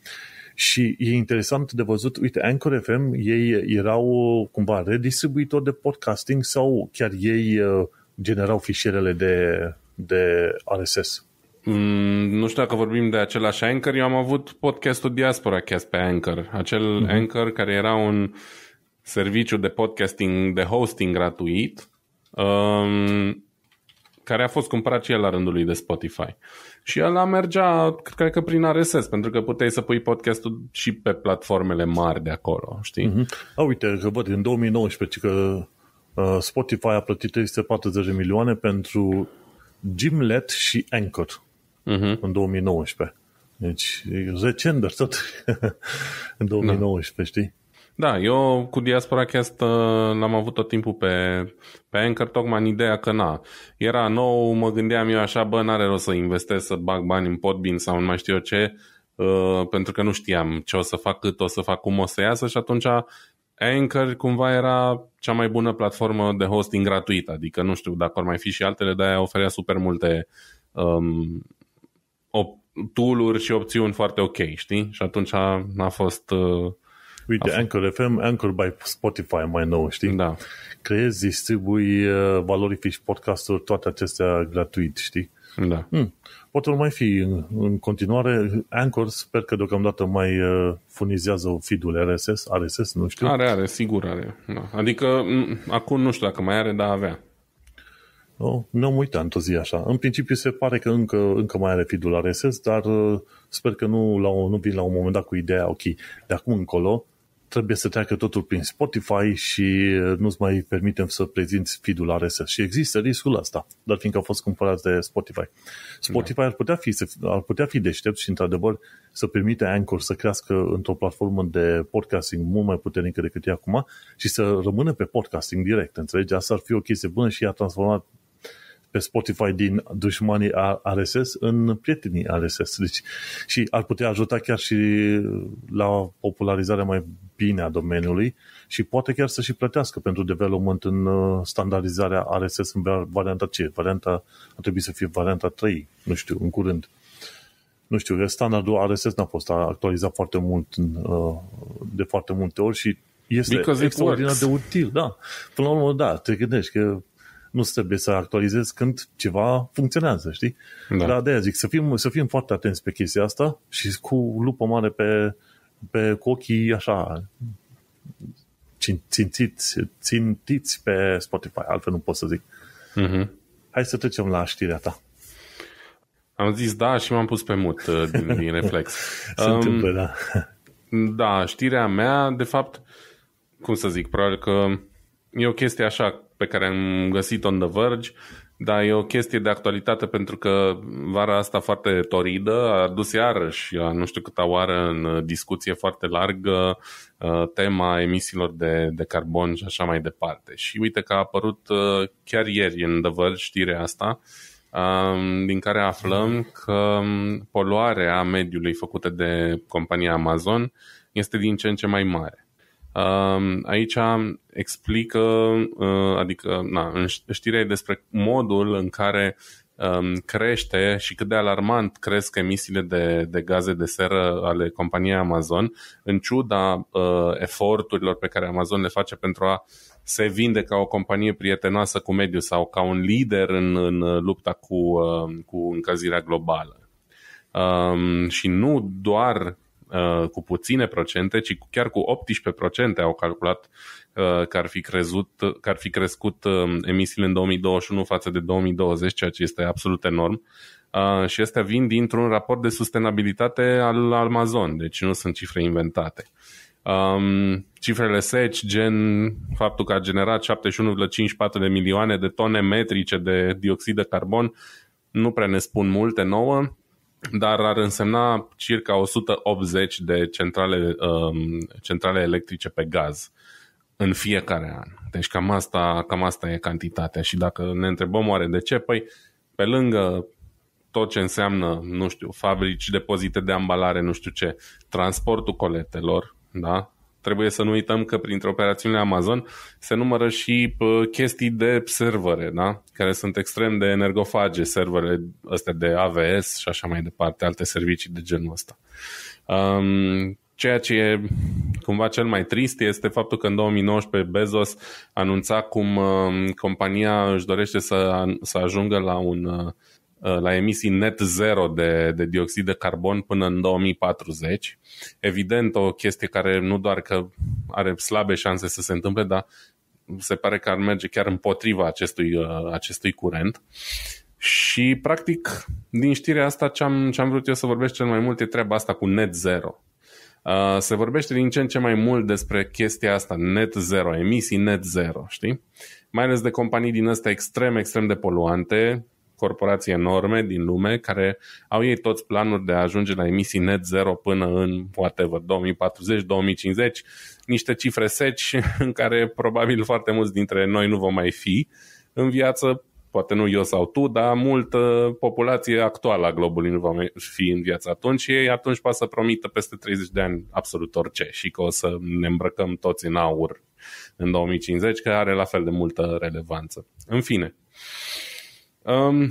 Și e interesant de văzut, uite, Anchor FM, ei erau cumva redistribuitori de podcasting sau chiar ei uh, generau fișierele de, de RSS? Mm, nu știu dacă vorbim de același Anchor. Eu am avut podcastul Diaspora Cast pe Anchor. Acel mm-hmm. Anchor care era un serviciu de podcasting, de hosting gratuit, um, care a fost cumpărat și el la rândul lui de Spotify. Și el mergea, cred că prin RSS, pentru că puteai să pui podcastul și pe platformele mari de acolo, știi? Mm-hmm. A, uite, că văd, în 2019, că uh, Spotify a plătit 340 milioane pentru Gimlet și Anchor uh-huh. în 2019. Deci, recent, dar tot în 2019, da. știi? Da, eu cu Diaspora Cast uh, l-am avut tot timpul pe, pe Anchor, tocmai în ideea că na, era nou, mă gândeam eu așa, bă, n-are rost să investesc, să bag bani în Podbean sau nu mai știu eu ce, uh, pentru că nu știam ce o să fac, cât o să fac, cum o să iasă și atunci Anchor cumva era cea mai bună platformă de hosting gratuită, adică nu știu dacă ar mai fi și altele, dar aia oferea super multe um, tool și opțiuni foarte ok, știi? Și atunci a, a fost... Uh, Uite, a Anchor FM, Anchor by Spotify mai nou, știi? Da. Creezi, distribui, uh, valorifici podcasturi, toate acestea gratuit, știi? Da. Hmm. Poate mai fi în, în continuare. Anchor sper că deocamdată mai uh, furnizează feed-ul RSS, RSS, nu știu. Are, are, sigur are. Da. Adică m- acum nu știu dacă mai are, dar avea. Oh, mi-am uitat într-o așa. În principiu se pare că încă, încă mai are feed-ul RSS, dar uh, sper că nu, la, nu vin la un moment dat cu ideea, ok, de acum încolo trebuie să treacă totul prin Spotify și uh, nu-ți mai permitem să prezinți feed-ul RSS. Și există riscul ăsta, dar fiindcă au fost cumpărat de Spotify. Spotify da. ar, putea fi, ar putea fi deștept și, într-adevăr, să permite Anchor să crească într-o platformă de podcasting mult mai puternică decât e acum și să rămână pe podcasting direct, înțelegi? Asta ar fi o chestie bună și a transformat pe Spotify din dușmanii RSS în prietenii RSS. Deci, și ar putea ajuta chiar și uh, la popularizarea mai bine a domeniului și poate chiar să și plătească pentru development în uh, standardizarea RSS în varianta ce? Varianta ar trebui să fie varianta 3, nu știu, în curând. Nu știu, standardul RSS n-a fost actualizat foarte mult uh, de foarte multe ori și este Because extraordinar de util, da. Până la urmă, da, te gândești că nu trebuie să actualizezi când ceva funcționează, știi? Da. Dar de aia zic, să fim, să fim foarte atenți pe chestia asta și cu lupă mare pe, pe cu ochii așa țintiți, țintiți pe Spotify, altfel nu pot să zic. Mm-hmm. Hai să trecem la știrea ta. Am zis da și m-am pus pe mut uh, din, din reflex. Se um, întâmplă, da. Da, știrea mea, de fapt, cum să zic, probabil că e o chestie așa pe care am găsit-o în The Verge, dar e o chestie de actualitate pentru că vara asta foarte toridă a dus iarăși, nu știu câta oară, în discuție foarte largă uh, tema emisiilor de, de carbon și așa mai departe. Și uite că a apărut uh, chiar ieri în The Verge știrea asta, um, din care aflăm că um, poluarea mediului făcută de compania Amazon este din ce în ce mai mare. Aici explică, uh, adică na, în știrea e despre modul în care um, crește și cât de alarmant cresc emisiile de, de gaze de seră ale companiei Amazon, în ciuda uh, eforturilor pe care Amazon le face pentru a se vinde ca o companie prietenoasă cu mediul sau ca un lider în, în lupta cu, uh, cu încălzirea globală. Um, și nu doar Uh, cu puține procente, ci chiar cu 18% au calculat uh, că ar fi, crezut, că ar fi crescut uh, emisiile în 2021 față de 2020, ceea ce este absolut enorm. Și astea vin dintr-un raport de sustenabilitate al Amazon, deci nu sunt cifre inventate. Um, cifrele seci, gen faptul că a generat 71,54 de milioane de tone metrice de dioxid de carbon, nu prea ne spun multe nouă dar ar însemna circa 180 de centrale, um, centrale electrice pe gaz în fiecare an. Deci cam asta, cam asta e cantitatea și dacă ne întrebăm oare de ce, păi pe lângă tot ce înseamnă, nu știu, fabrici, depozite de ambalare, nu știu ce, transportul coletelor, da? Trebuie să nu uităm că printre operațiunile Amazon se numără și chestii de servere, da? care sunt extrem de energofage, servere astea de AVS și așa mai departe, alte servicii de genul ăsta. Um, ceea ce e cumva cel mai trist este faptul că în 2019 Bezos anunța cum compania își dorește să, să ajungă la un Uh, la emisii net zero de, de dioxid de carbon până în 2040. Evident, o chestie care nu doar că are slabe șanse să se întâmple, dar se pare că ar merge chiar împotriva acestui, uh, acestui curent. Și, practic, din știrea asta, ce am, ce am vrut eu să vorbesc cel mai mult e treaba asta cu net zero. Uh, se vorbește din ce în ce mai mult despre chestia asta, net zero, emisii net zero, știi? Mai ales de companii din astea extrem, extrem de poluante, corporații enorme din lume care au ei toți planuri de a ajunge la emisii net zero până în, poate 2040-2050, niște cifre seci în care probabil foarte mulți dintre noi nu vom mai fi în viață, poate nu eu sau tu, dar multă populație actuală a globului nu va mai fi în viață atunci și ei atunci poate să promită peste 30 de ani absolut orice și că o să ne îmbrăcăm toți în aur în 2050, că are la fel de multă relevanță. În fine, Um,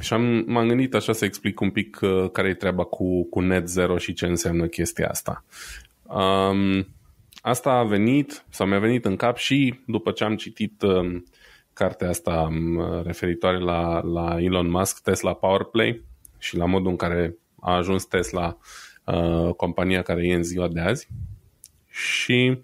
și am, m-am gândit așa să explic un pic uh, care e treaba cu, cu net zero și ce înseamnă chestia asta. Um, asta a venit, sau mi-a venit în cap și după ce am citit uh, cartea asta uh, referitoare la, la Elon Musk, Tesla Powerplay și la modul în care a ajuns Tesla, uh, compania care e în ziua de azi. Și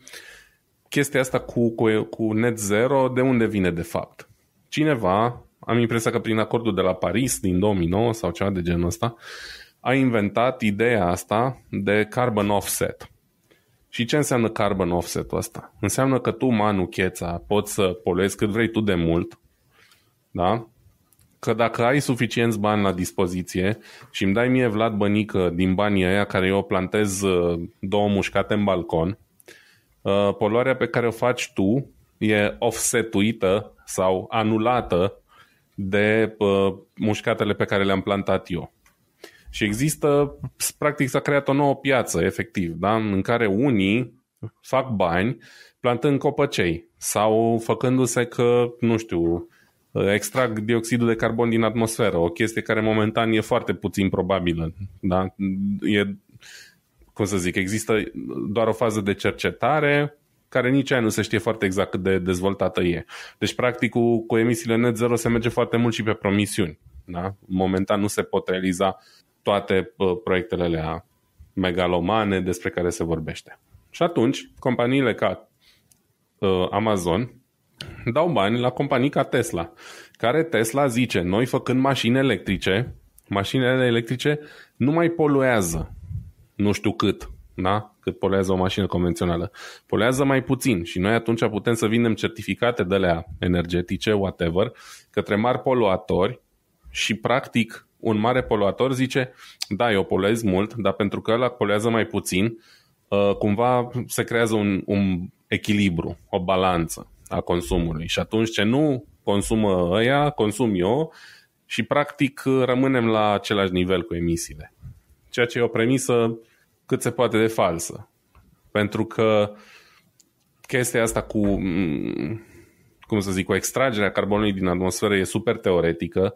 chestia asta cu, cu, cu net zero, de unde vine de fapt? Cineva am impresia că prin acordul de la Paris din 2009 sau ceva de genul ăsta, a inventat ideea asta de carbon offset. Și ce înseamnă carbon offset-ul ăsta? Înseamnă că tu, Manu Cheța, poți să poluezi cât vrei tu de mult, da? că dacă ai suficienți bani la dispoziție și îmi dai mie Vlad Bănică din banii aia care eu plantez uh, două mușcate în balcon, uh, poluarea pe care o faci tu e offsetuită sau anulată de uh, mușcatele pe care le-am plantat eu. Și există, practic s-a creat o nouă piață, efectiv, da? în care unii fac bani plantând copăcei sau făcându-se că, nu știu, extrag dioxidul de carbon din atmosferă, o chestie care momentan e foarte puțin probabilă. Da? E, cum să zic, există doar o fază de cercetare, care nici aia nu se știe foarte exact cât de dezvoltată e. Deci, practic, cu, cu emisiile net zero se merge foarte mult și pe promisiuni. Da? Momentan nu se pot realiza toate proiectele alea megalomane despre care se vorbește. Și atunci, companiile ca uh, Amazon dau bani la companii ca Tesla, care Tesla zice, noi făcând mașini electrice, mașinile electrice nu mai poluează nu știu cât, da? cât polează o mașină convențională. Polează mai puțin și noi atunci putem să vindem certificate de alea energetice, whatever, către mari poluatori și practic un mare poluator zice da, eu poluez mult, dar pentru că ăla poluează mai puțin, uh, cumva se creează un, un echilibru, o balanță a consumului și atunci ce nu consumă ăia, consum eu și practic rămânem la același nivel cu emisiile. Ceea ce e o premisă cât se poate de falsă. Pentru că chestia asta cu, mm, cum să zic, cu extragerea carbonului din atmosferă e super teoretică,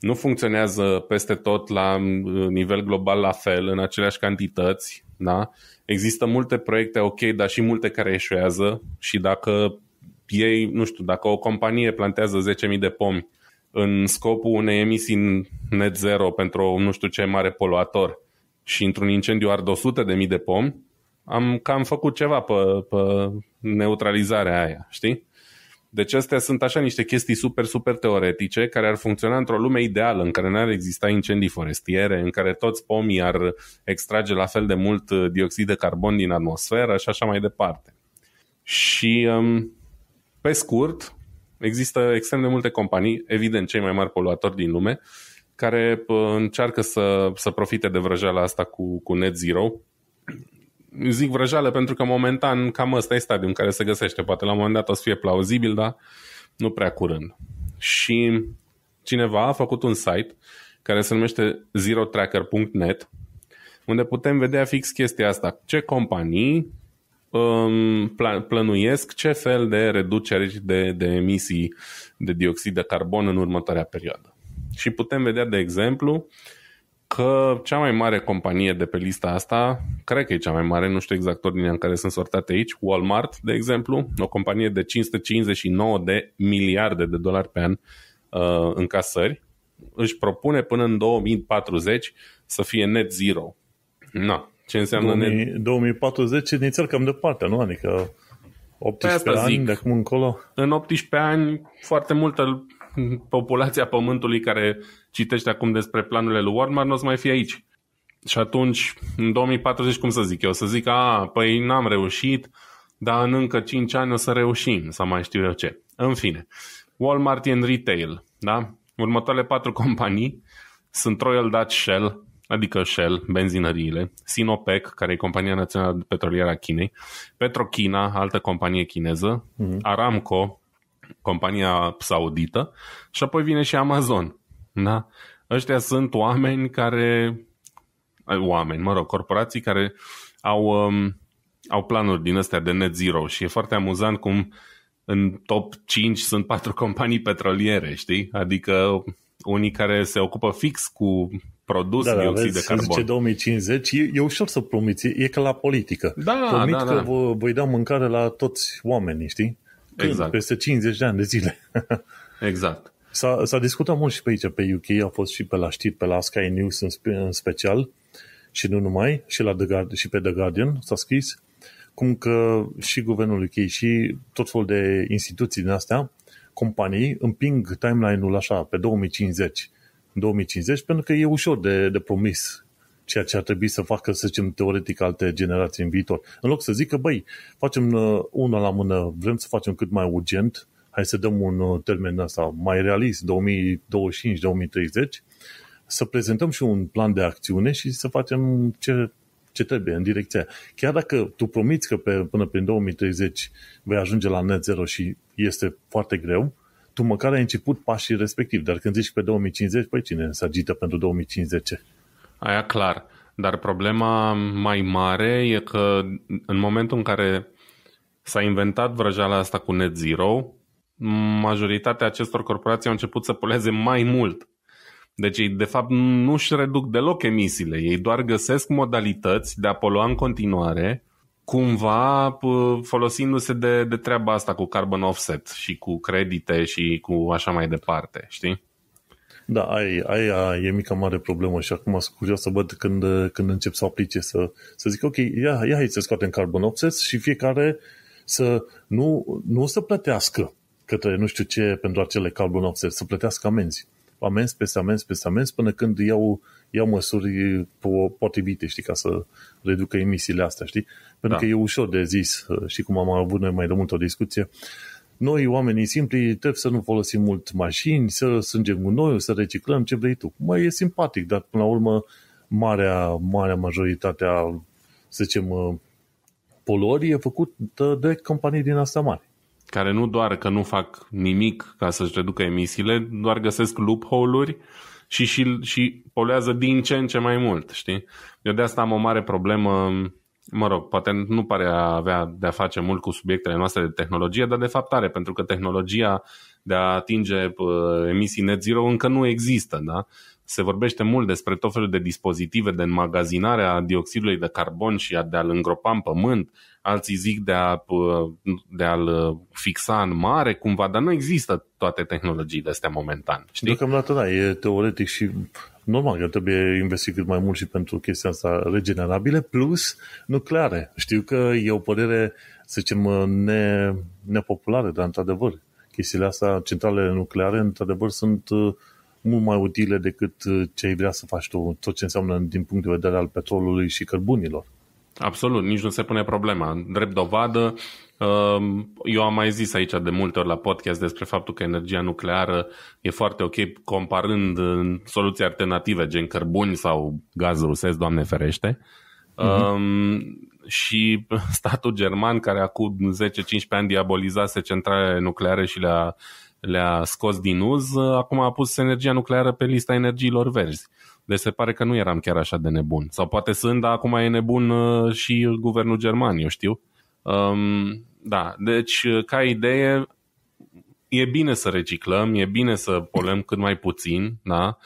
nu funcționează peste tot la mm, nivel global la fel, în aceleași cantități, da? Există multe proiecte ok, dar și multe care eșuează și dacă ei, nu știu, dacă o companie plantează 10.000 de pomi în scopul unei emisii net zero pentru nu știu ce mare poluator, și într-un incendiu ard 100 de mii de pomi, am cam făcut ceva pe, pe neutralizarea aia, știi? Deci astea sunt așa niște chestii super, super teoretice care ar funcționa într-o lume ideală în care n-ar exista incendii forestiere, în care toți pomii ar extrage la fel de mult dioxid de carbon din atmosferă și așa mai departe. Și um, pe scurt, există extrem de multe companii, evident cei mai mari poluatori din lume, uh, care încearcă să, să profite de vrăjeala asta cu, cu net zero. Zic vrăjeală pentru că momentan cam ăsta e stadiul în care se găsește. Poate la un moment dat o să fie plauzibil, dar nu prea curând. Și cineva a făcut un site care se numește zerotracker.net unde putem vedea fix chestia asta. Ce companii um, plănuiesc ce fel de reduceri de, de emisii de dioxid de carbon în următoarea perioadă. Și putem vedea, de exemplu, că cea mai mare companie de pe lista asta, cred că e cea mai mare, nu știu exact ordinea în care sunt sortate aici, Walmart, de exemplu, o companie de 559 de miliarde de dolari pe an uh, în casări, își propune până în 2040 să fie net zero. Na, ce înseamnă 2000, net... 2040 inițial cam departe, nu? Adică 18 păi ani zic. de acum încolo. În 18 ani foarte multă populația Pământului care citește acum despre planurile lui Walmart nu o să mai fie aici. Și atunci, în 2040, cum să zic eu, să zic, a, păi n-am reușit, dar în încă 5 ani o să reușim, să mai știu eu ce. În fine, Walmart e în retail, da? Următoarele patru companii sunt Royal Dutch Shell, adică Shell, benzinăriile, Sinopec, care e compania națională petrolieră a Chinei, Petrochina, altă companie chineză, uh-huh. Aramco, compania saudită și apoi vine și Amazon. Da? Ăștia sunt oameni care, oameni, mă rog, corporații care au, um, au planuri din astea de net zero și e foarte amuzant cum în top 5 sunt patru companii petroliere, știi? Adică unii care se ocupă fix cu produs da, da dioxid da, de carbon. Zice 2050, e, e ușor să promiți, e ca la politică. Da, Promit da, da. că vă voi da mâncare la toți oamenii, știi? Exact. Peste 50 de ani de zile. exact. S-a, s-a discutat mult și pe aici, pe UK, a fost și pe la știri, pe la Sky News în, spe, în special, și nu numai, și, la The Guardian, și pe The Guardian s-a scris, cum că și guvernul UK și tot felul de instituții din astea, companii, împing timeline-ul așa, pe 2050, 2050, pentru că e ușor de, de promis ceea ce ar trebui să facă, să zicem, teoretic alte generații în viitor. În loc să zică, băi, facem uh, una la mână, vrem să facem cât mai urgent, hai să dăm un uh, termen asta mai realist, 2025-2030, să prezentăm și un plan de acțiune și să facem ce, ce trebuie în direcția aia. Chiar dacă tu promiți că pe, până prin 2030 vei ajunge la net zero și este foarte greu, tu măcar ai început pașii respectiv, dar când zici pe 2050, păi cine se agită pentru 2050? Aia clar. Dar problema mai mare e că în momentul în care s-a inventat vrăjala asta cu net zero, majoritatea acestor corporații au început să poleze mai mult. Deci ei, de fapt, nu își reduc deloc emisiile. Ei doar găsesc modalități de a polua în continuare, cumva folosindu-se de, de treaba asta cu carbon offset și cu credite și cu așa mai departe, știi? Da, aia, aia e mica mare problemă și acum sunt curios să văd când, când încep să aplice, să, să zic, ok, ia, ia hai să scoatem carbon offset. și fiecare să nu, nu să plătească către nu știu ce pentru acele carbon offset. să plătească amenzi. Amenzi peste amenzi peste amenzi până când iau, iau măsuri potrivite, știi, ca să reducă emisiile astea, știi? Pentru da. că e ușor de zis și cum am avut noi mai de mult o discuție, uh, noi, oamenii simpli, trebuie să nu folosim mult mașini, să strângem gunoiul, să reciclăm, ce vrei tu. Mai e simpatic, dar până la urmă, marea, marea majoritatea, să zicem, uh, poluării e făcută de companii din asta mari care nu doar că nu fac nimic ca să-și reducă emisiile, doar găsesc loophole-uri și, și, și poluează din ce în ce mai mult, știi? Eu de asta am o mare problemă mă rog, poate nu pare a avea de a face mult cu subiectele noastre de tehnologie, dar de fapt are, pentru că tehnologia de a atinge emisii net zero încă nu există, da? Se vorbește mult despre tot felul de dispozitive de înmagazinare a dioxidului de carbon și a de a-l îngropa în pământ, alții zic de, a, de a-l fixa în mare cumva, dar nu există toate tehnologiile astea momentan. Știi? Deocamdată da, e teoretic și normal că trebuie investit cât mai mult și pentru chestia asta regenerabile, plus nucleare. Știu că e o părere, să zicem, ne, nepopulară, dar într-adevăr, chestiile astea, centralele nucleare, într-adevăr, sunt uh, mult mai utile decât uh, ce ai vrea să faci tu, tot ce înseamnă din punct de vedere al petrolului și cărbunilor. Absolut, nici nu se pune problema. Drept dovadă, um, eu am mai zis aici de multe ori la podcast despre faptul că energia nucleară e foarte ok comparând soluții alternative, gen cărbuni sau gaz rusesc, Doamne ferește. Mm-hmm. Și statul german, care acum 10-15 ani diabolizase centralele nucleare și le-a, le-a scos din uz, acum a pus energia nucleară pe lista energiilor verzi. Uh, deci se pare că nu eram chiar așa de nebun. Sau poate sunt, dar acum e nebun uh, și guvernul german, eu știu. Um, da, deci uh, ca idee e bine să reciclăm, e bine să polem cât mai puțin, da?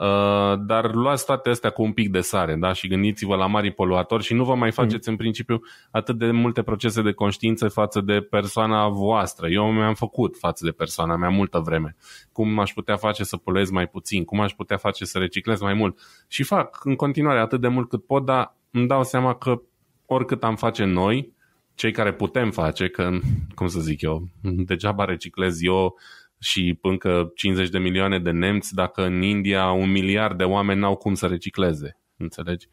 Uh, dar luați toate astea cu un pic de sare da? și gândiți-vă la mari poluatori și nu vă mai faceți mm. în principiu atât de multe procese de conștiință față de persoana voastră. Eu mi-am făcut față de persoana mea multă vreme. Cum aș putea face să poluez mai puțin? Cum aș putea face să reciclez mai mult? Și fac în continuare atât de mult cât pot, dar îmi dau seama că oricât am face noi, cei care putem face, că, cum să zic eu, degeaba reciclez eu și încă 50 de milioane de nemți, dacă în India un miliard de oameni n-au cum să recicleze, înțelegi?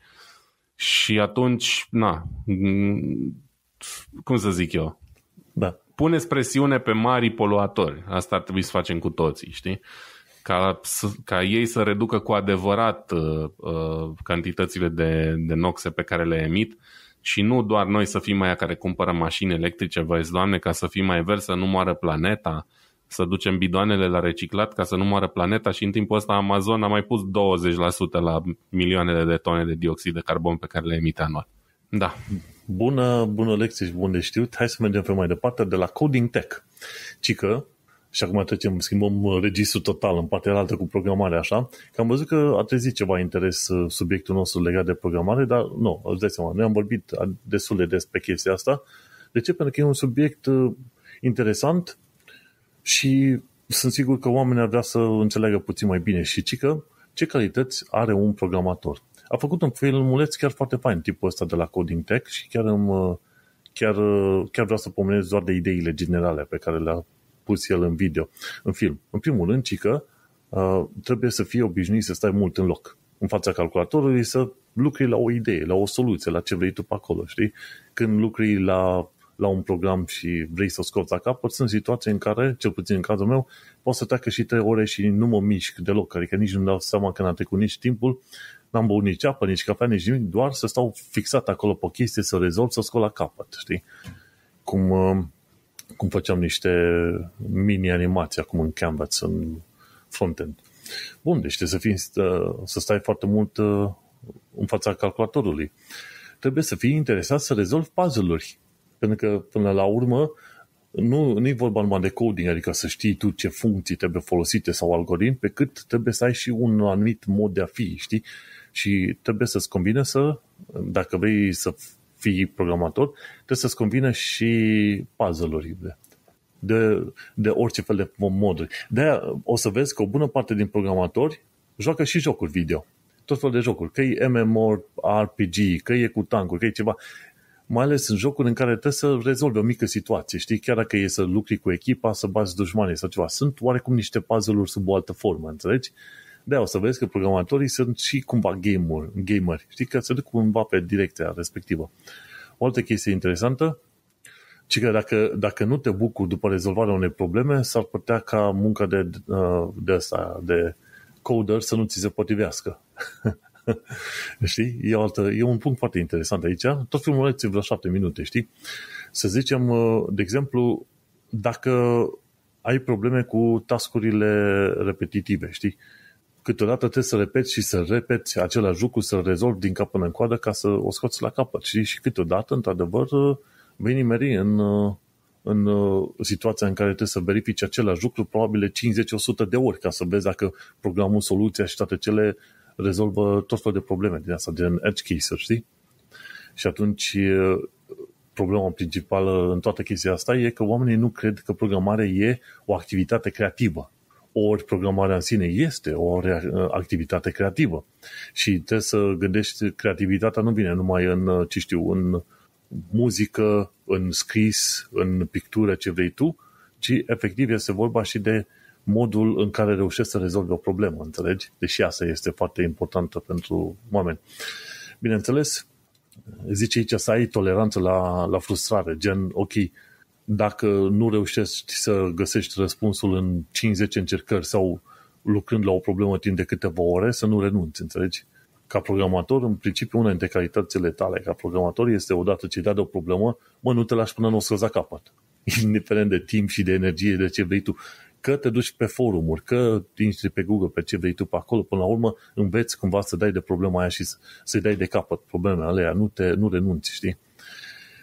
Și atunci, na, mm, cum să zic eu? Da. Puneți presiune pe mari poluatori. Asta ar trebui să facem cu toții, știi? Ca, ca ei să reducă cu adevărat uh, uh, cantitățile de, de noxe pe care le emit și nu doar noi să fim aia care cumpără mașini electrice, vă Doamne, ca să fim mai verzi, să nu moară planeta, să ducem bidoanele la reciclat ca să nu moară planeta și în timpul ăsta Amazon a mai pus 20% la milioanele de tone de dioxid de carbon pe care le emite anual. Da. Bună, bună lecție și bun de știut. Hai să mergem pe mai departe de la Coding Tech. Cică, și acum trecem, schimbăm registrul total în partea altă cu programarea, așa, că am văzut că a trezit ceva interes uh, subiectul nostru legat de programare, dar nu, îți dai seama, noi am vorbit destul de des pe chestia asta. De ce? Pentru că e un subiect uh, interesant, și sunt sigur că oamenii ar vrea să înțeleagă puțin mai bine și cică ce calități are un programator. A făcut un filmuleț chiar foarte fain, tipul ăsta de la Coding Tech și chiar, îmi, chiar, chiar vreau să pomenesc doar de ideile generale pe care le-a pus el în video, în film. În primul rând, cică, trebuie să fie obișnuit să stai mult în loc, în fața calculatorului, să lucrezi la o idee, la o soluție, la ce vrei tu pe acolo, știi? Când lucrezi la la un program și vrei să o scoți la capăt, sunt situații în care, cel puțin în cazul meu, poate să treacă și 3 ore și nu mă mișc deloc, adică nici nu-mi dau seama că n-a trecut nici timpul, n-am băut nici apă, nici cafea, nici nimic, doar să stau fixat acolo pe chestie, să rezolv, să o scot la capăt, știi? Cum, uh, cum făceam niște mini-animații acum în Canvas, în frontend. Bun, deci trebuie să, fii, uh, să stai foarte mult uh, în fața calculatorului. Trebuie să fii interesat să rezolvi puzzle-uri. Pentru că, până la urmă, nu, e vorba numai de coding, adică să știi tu ce funcții trebuie folosite sau algoritmi, pe cât trebuie să ai și un anumit mod de a fi, știi? Și trebuie să-ți combine să, dacă vrei să fii programator, trebuie să-ți combine și puzzle-urile de, de orice fel de moduri. de o să vezi că o bună parte din programatori joacă și jocuri video. Tot felul de jocuri. Că e MMORPG, că e cu tankuri, că e ceva mai ales în jocuri în care trebuie să rezolvi o mică situație, știi? Chiar dacă e să lucri cu echipa, să bați dușmanii sau ceva. Sunt oarecum niște puzzle-uri sub o altă formă, înțelegi? de o să vezi că programatorii sunt și cumva gamer, gameri, știi, că se duc cumva pe direcția respectivă. O altă chestie interesantă, ci că dacă, dacă nu te bucuri după rezolvarea unei probleme, s-ar putea ca munca de, uh, de, asta, de coder să nu ți se potrivească. știi? E, altă, e un punct foarte interesant aici. Tot filmulețul vreo șapte minute, știi? Să zicem, uh, de exemplu, dacă ai probleme cu tascurile repetitive, știi? Câteodată trebuie să repeți și să repeți același lucru, să-l rezolvi din cap până în coadă ca să o scoți la capăt, știi? Și câteodată, într-adevăr, uh, vei nimeri în, uh, în situația în care trebuie să verifici același lucru, probabil 50-100 de ori, ca să vezi dacă programul, soluția și toate cele rezolvă tot felul de probleme din asta, din edge case știi? Și atunci problema principală în toată chestia asta e că oamenii nu cred că programarea e o activitate creativă. Ori programarea în sine este o activitate creativă. Și trebuie să gândești, creativitatea nu vine numai în, ce știu, în muzică, în scris, în pictură, ce vrei tu, ci efectiv este vorba și de uh, modul în care reușești să rezolvi o problemă, înțelegi? Deși asta este foarte importantă pentru oameni. Bineînțeles, zice aici să ai toleranță la, la frustrare, gen, ok, dacă nu reușești să găsești răspunsul în 50 încercări sau lucrând la o problemă timp de câteva ore, să nu renunți, înțelegi? Ca programator, în principiu, una dintre calitățile tale ca programator este odată ce dai de o problemă, mă, nu te lași până nu o să capăt. Indiferent de timp și de energie, de ce vrei tu că te duci pe forumuri, că intri pe Google, pe ce vrei tu pe acolo, până la urmă înveți cumva să dai de problema aia și să-i dai de capăt problemele alea, nu, te, nu renunți, știi?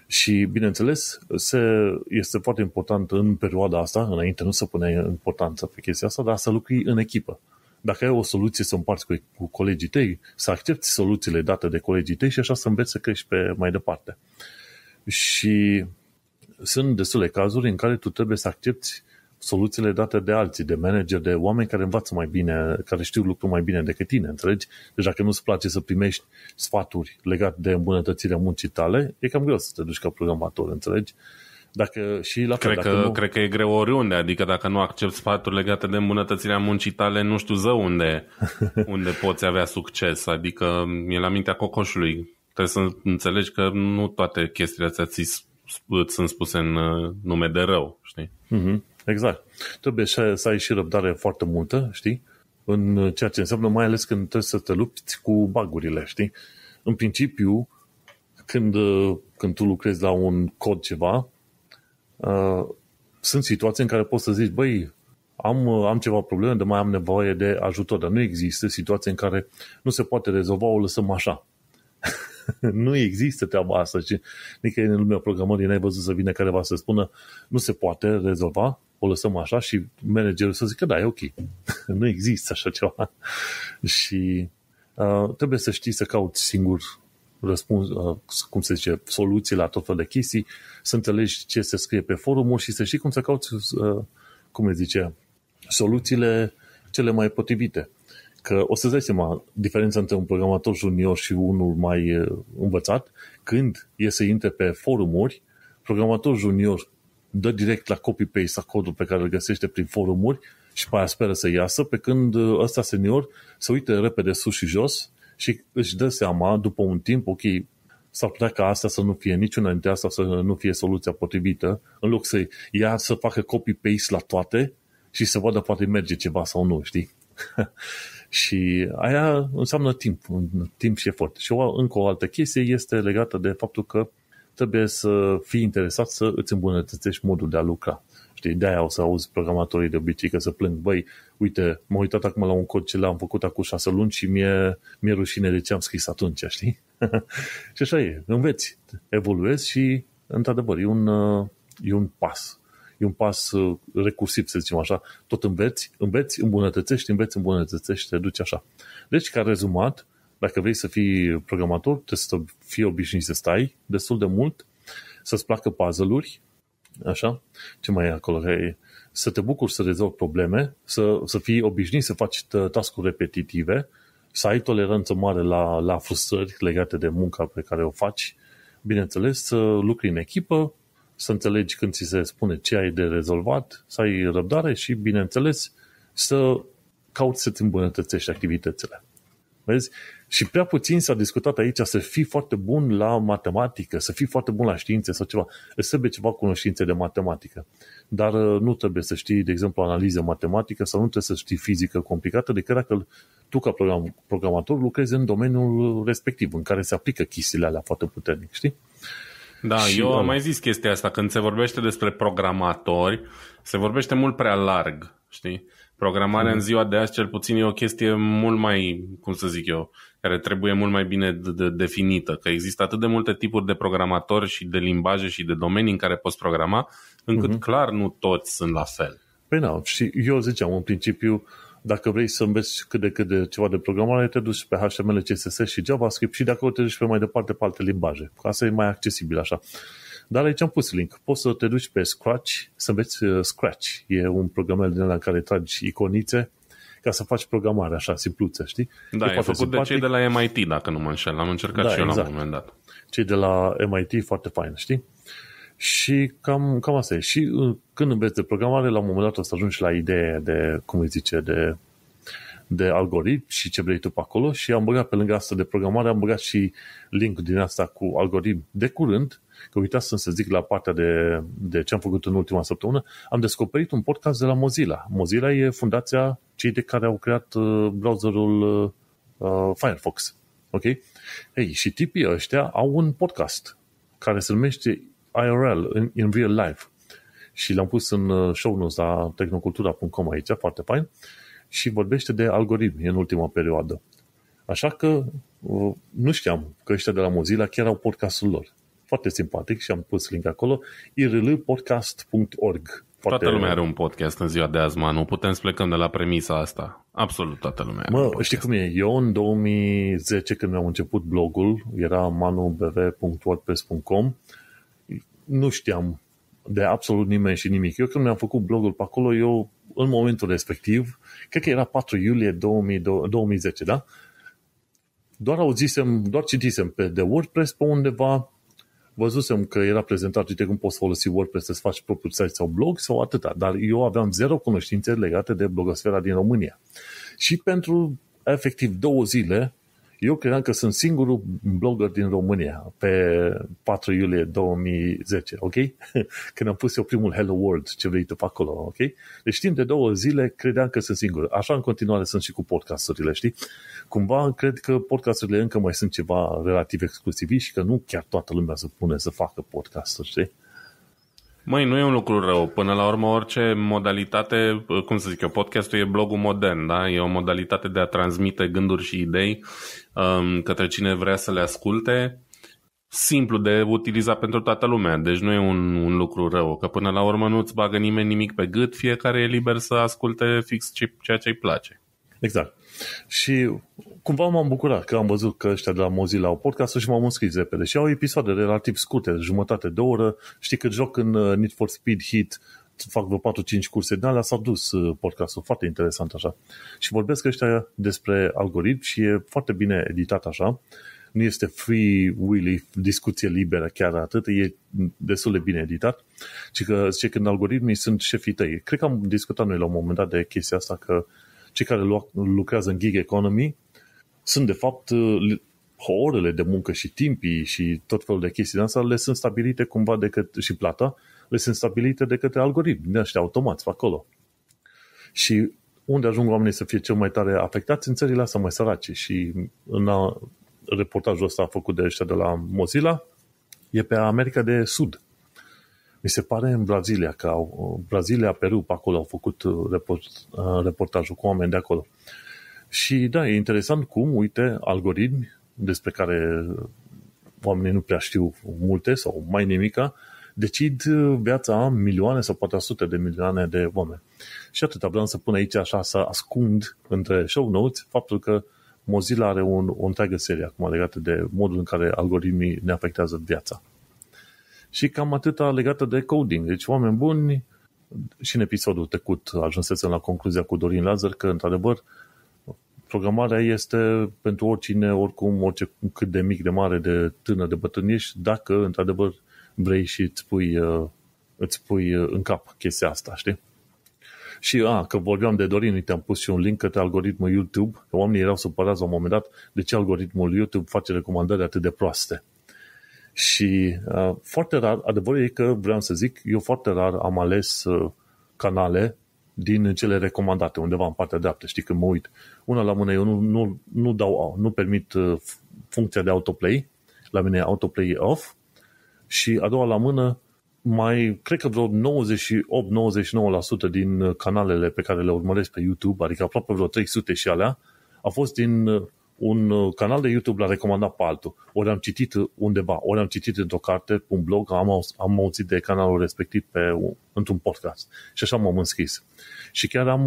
Și, bineînțeles, se, este foarte important în perioada asta, înainte nu se pune importanță pe chestia asta, dar să lucri în echipă. Dacă ai o soluție să împarți cu, cu colegii tăi, să accepti soluțiile date de colegii tăi și așa să înveți să crești pe mai departe. Și sunt destule cazuri în care tu trebuie să accepti soluțiile date de alții, de manager, de oameni care învață mai bine, care știu lucrul mai bine decât tine, înțelegi? Deci dacă nu-ți place să primești sfaturi legate de îmbunătățirea muncii tale, e cam greu să te duci ca programator, înțelegi? Dacă și la fel, cred, că, nu... cred că e greu oriunde, adică dacă nu accepti sfaturi legate de îmbunătățirea muncii tale, nu știu zău unde, unde poți avea succes, adică e la mintea cocoșului. Trebuie să înțelegi că nu toate chestiile astea ți sunt spuse în uh, nume de rău, știi? Mm-hmm. Exact. Trebuie să ai și răbdare foarte multă, știi? În ceea ce înseamnă, mai ales când trebuie să te lupți cu bagurile, știi? În principiu, când, când tu lucrezi la un cod ceva, uh, sunt situații în care poți să zici, băi, am, am ceva probleme, de mai am nevoie de ajutor, dar nu există situații în care nu se poate rezolva, o lăsăm așa. nu există treaba asta. Și nici în lumea programării n-ai văzut să vină careva să spună nu se poate rezolva, o lăsăm așa și managerul să zică da, e ok. nu există așa ceva. și uh, trebuie să știi să cauți singur răspuns, uh, cum se zice, soluții la tot felul de chestii, să înțelegi ce se scrie pe forumuri și să știi cum să cauți, uh, cum se zice, soluțiile cele mai potrivite. Că o să-ți dai seama diferența între un programator junior și unul mai uh, învățat, când e să intre pe forumuri, programator junior dă direct la copy-paste codul pe care îl găsește prin forumuri și pe aia speră să iasă, pe când uh, ăsta senior se uită repede sus și jos și își dă seama după un timp, ok, s-ar putea ca asta să nu fie niciuna dintre asta să nu fie soluția potrivită, în loc să ia să facă copy-paste la toate și să vadă poate merge ceva sau nu, știi? Și aia înseamnă timp, timp și efort. Și o, încă o altă chestie este legată de faptul că trebuie să fii interesat să îți îmbunătățești modul de a lucra. Știi, de-aia o să auzi programatorii de obicei că se plâng, băi, uite, m-am uitat acum la un cod ce l-am făcut acum șase luni și mi-e, mi-e rușine de ce am scris atunci, știi? și așa e, înveți, evoluezi și, într-adevăr, e un, e un pas e un pas uh, recursiv, să zicem așa. Tot înveți, înveți, îmbunătățești, înveți, îmbunătățești, te duci așa. Deci, ca rezumat, dacă vrei să fii programator, trebuie să fii obișnuit să stai destul de mult, să-ți placă puzzle-uri, așa, ce mai e acolo, să te bucuri să rezolvi probleme, să, să fii obișnuit să faci tascuri repetitive, să ai toleranță mare la, la frustrări legate de munca pe care o faci, bineînțeles, să lucri în echipă, să înțelegi când ți se spune ce ai de rezolvat, să ai răbdare și, bineînțeles, să cauți să-ți îmbunătățești activitățile. Vezi? Și prea puțin s-a discutat aici să fii foarte bun la matematică, să fii foarte bun la științe sau ceva. Îți trebuie ceva cunoștințe de matematică. Dar uh, nu trebuie să știi, de exemplu, analiză matematică sau nu trebuie să știi fizică complicată, decât dacă tu, ca program, programator, lucrezi în domeniul respectiv, în care se aplică chestiile alea foarte puternic, știi? Da, și, eu am mai zis chestia asta. Când se vorbește despre programatori, se vorbește mult prea larg, știi? Programarea mm. în mhm. ziua de azi, cel puțin, e o chestie mult mai, cum să zic eu, care trebuie mult mai bine de- de- definită. Că există atât de multe tipuri de programatori și de limbaje și de domenii în care poți programa, încât mm-hmm. clar nu toți sunt la fel. Păi na, da, și eu ziceam, în principiu, uh, dacă vrei să înveți cât de cât de ceva de programare, te duci pe HTML, CSS și JavaScript și de acolo te duci pe mai departe pe alte limbaje. Ca să e mai accesibil așa. Dar aici am pus link. Poți să te duci pe Scratch, să înveți uh, Scratch. E un programel din la care tragi iconițe ca să faci programare așa, simpluță, știi? Da, e, e făcut simpatic. de cei de la MIT, dacă nu mă înșel. Am încercat da, și eu exact. la un moment dat. Cei de la MIT, foarte fain, știi? Și cam, cam asta e. Și uh, când înveți de programare, la un moment dat o să ajungi la idee de, cum îi zice, de, de algoritm și ce vrei tu pe acolo și am băgat pe lângă asta de programare, am băgat și link din asta cu algoritm de curând, că uitați să zic la partea de, de ce am făcut în ultima săptămână, am descoperit un podcast de la Mozilla. Mozilla e fundația cei de care au creat uh, browserul uh, Firefox. Ok? Ei, și tipii ăștia au un podcast care se numește IRL, in, in real life. Și l-am pus în uh, show notes la tehnocultura.com aici, foarte fain, și vorbește de algoritmi în ultima perioadă. Așa că uh, nu știam că ăștia de la Mozilla chiar au podcastul lor. Foarte simpatic și am pus link acolo, irlpodcast.org. Foarte... Toată lumea are un podcast în ziua de azi, nu putem să plecăm de la premisa asta. Absolut toată lumea. Mă, știi cum e? Eu în 2010, când am început blogul, era manubv.wordpress.com, nu știam de absolut nimeni și nimic. Eu când mi-am făcut blogul pe acolo, eu în momentul respectiv, cred că era 4 iulie 2010, da? Doar auzisem, doar citisem pe de WordPress pe undeva, văzusem că era prezentat, uite cum poți folosi WordPress să-ți faci propriul site sau blog sau atâta, dar eu aveam zero cunoștințe legate de blogosfera din România. Și pentru efectiv două zile eu credeam că sunt singurul blogger din România pe 4 iulie 2010, ok? Când am pus eu primul Hello World, ce vrei tu pe acolo, ok? Deci timp de două zile credeam că sunt singur. Așa în continuare sunt și cu podcasturile, știi? Cumva cred că podcasturile încă mai sunt ceva relativ exclusiv și că nu chiar toată lumea se pune să facă podcasturi, știi? Măi, nu e un lucru rău. Până la urmă, orice modalitate, cum să zic eu, podcastul e blogul modern, da? E o modalitate de a transmite gânduri și idei um, către cine vrea să le asculte, simplu de utilizat pentru toată lumea. Deci nu e un, un lucru rău, că până la urmă nu-ți bagă nimeni nimic pe gât, fiecare e liber să asculte fix ce ceea ce îi place. Exact. Și cumva m-am bucurat că am văzut că ăștia de la Mozilla au podcast și m-am înscris repede. Și au episoade relativ scurte, jumătate de oră. Știi că joc în uh, Need for Speed Hit fac vreo 4-5 curse din alea, s-a dus uh, podcastul, foarte interesant așa. Și vorbesc ăștia despre algoritm și e foarte bine editat așa, nu este free willy, discuție liberă chiar atât, e destul de bine editat, ci că zice când algoritmii sunt șefii tăi. Cred că am discutat noi la un moment dat de chestia asta că cei care lucrează în gig economy sunt de fapt uh, orele de muncă și timpii și tot felul de chestii de asta le sunt stabilite cumva decât și plata le sunt stabilite de către algoritmi, de ăștia automați pe acolo. Și unde ajung oamenii să fie cel mai tare afectați? În țările astea mai sărace. Și în a, reportajul ăsta făcut de ăștia de la Mozilla e pe America de Sud. Mi se pare în Brazilia, că au, Brazilia, Peru, pe acolo au făcut uh, report, uh, reportajul cu oameni de acolo. Și da, e interesant cum, uite, algoritmi despre care oamenii nu prea știu multe sau mai nimica, decid uh, viața milioane sau poate a sute de milioane de oameni. Și atât vreau să pun aici așa, să ascund între show notes faptul că Mozilla are un, o întreagă serie acum legată de modul în care algoritmii ne afectează viața. Și cam atâta legată de coding. Deci, oameni buni, și în episodul trecut ajunsesem la concluzia cu Dorin Lazar că, într-adevăr, programarea este pentru oricine, oricum, orice cât de mic, de mare, de tânăr, de bătrân dacă, într-adevăr, vrei și îți pui, uh, îți pui uh, în cap chestia asta, știi? Și, a, că vorbeam de Dorin, uite, am pus și un link către algoritmul YouTube. Oamenii erau supărați la un moment dat de ce algoritmul YouTube face recomandări atât de proaste. Și uh, foarte rar, adevărul e că, vreau să zic, eu foarte rar am ales uh, canale din cele recomandate, undeva în partea dreaptă, știi, când mă uit. Una la mână, eu nu, nu, nu dau, nu permit uh, funcția de autoplay, la mine autoplay e off, și a doua la mână, mai, cred că vreo 98-99% din uh, canalele pe care le urmăresc pe YouTube, adică aproape vreo 300 și alea, a fost din uh, un uh, canal de YouTube l-a recomandat pe altul. Ori am citit undeva, ori am citit într-o carte, pe un blog, am, aus, am auzit de canalul respectiv pe, într-un podcast. Și așa m-am înscris. Și chiar am,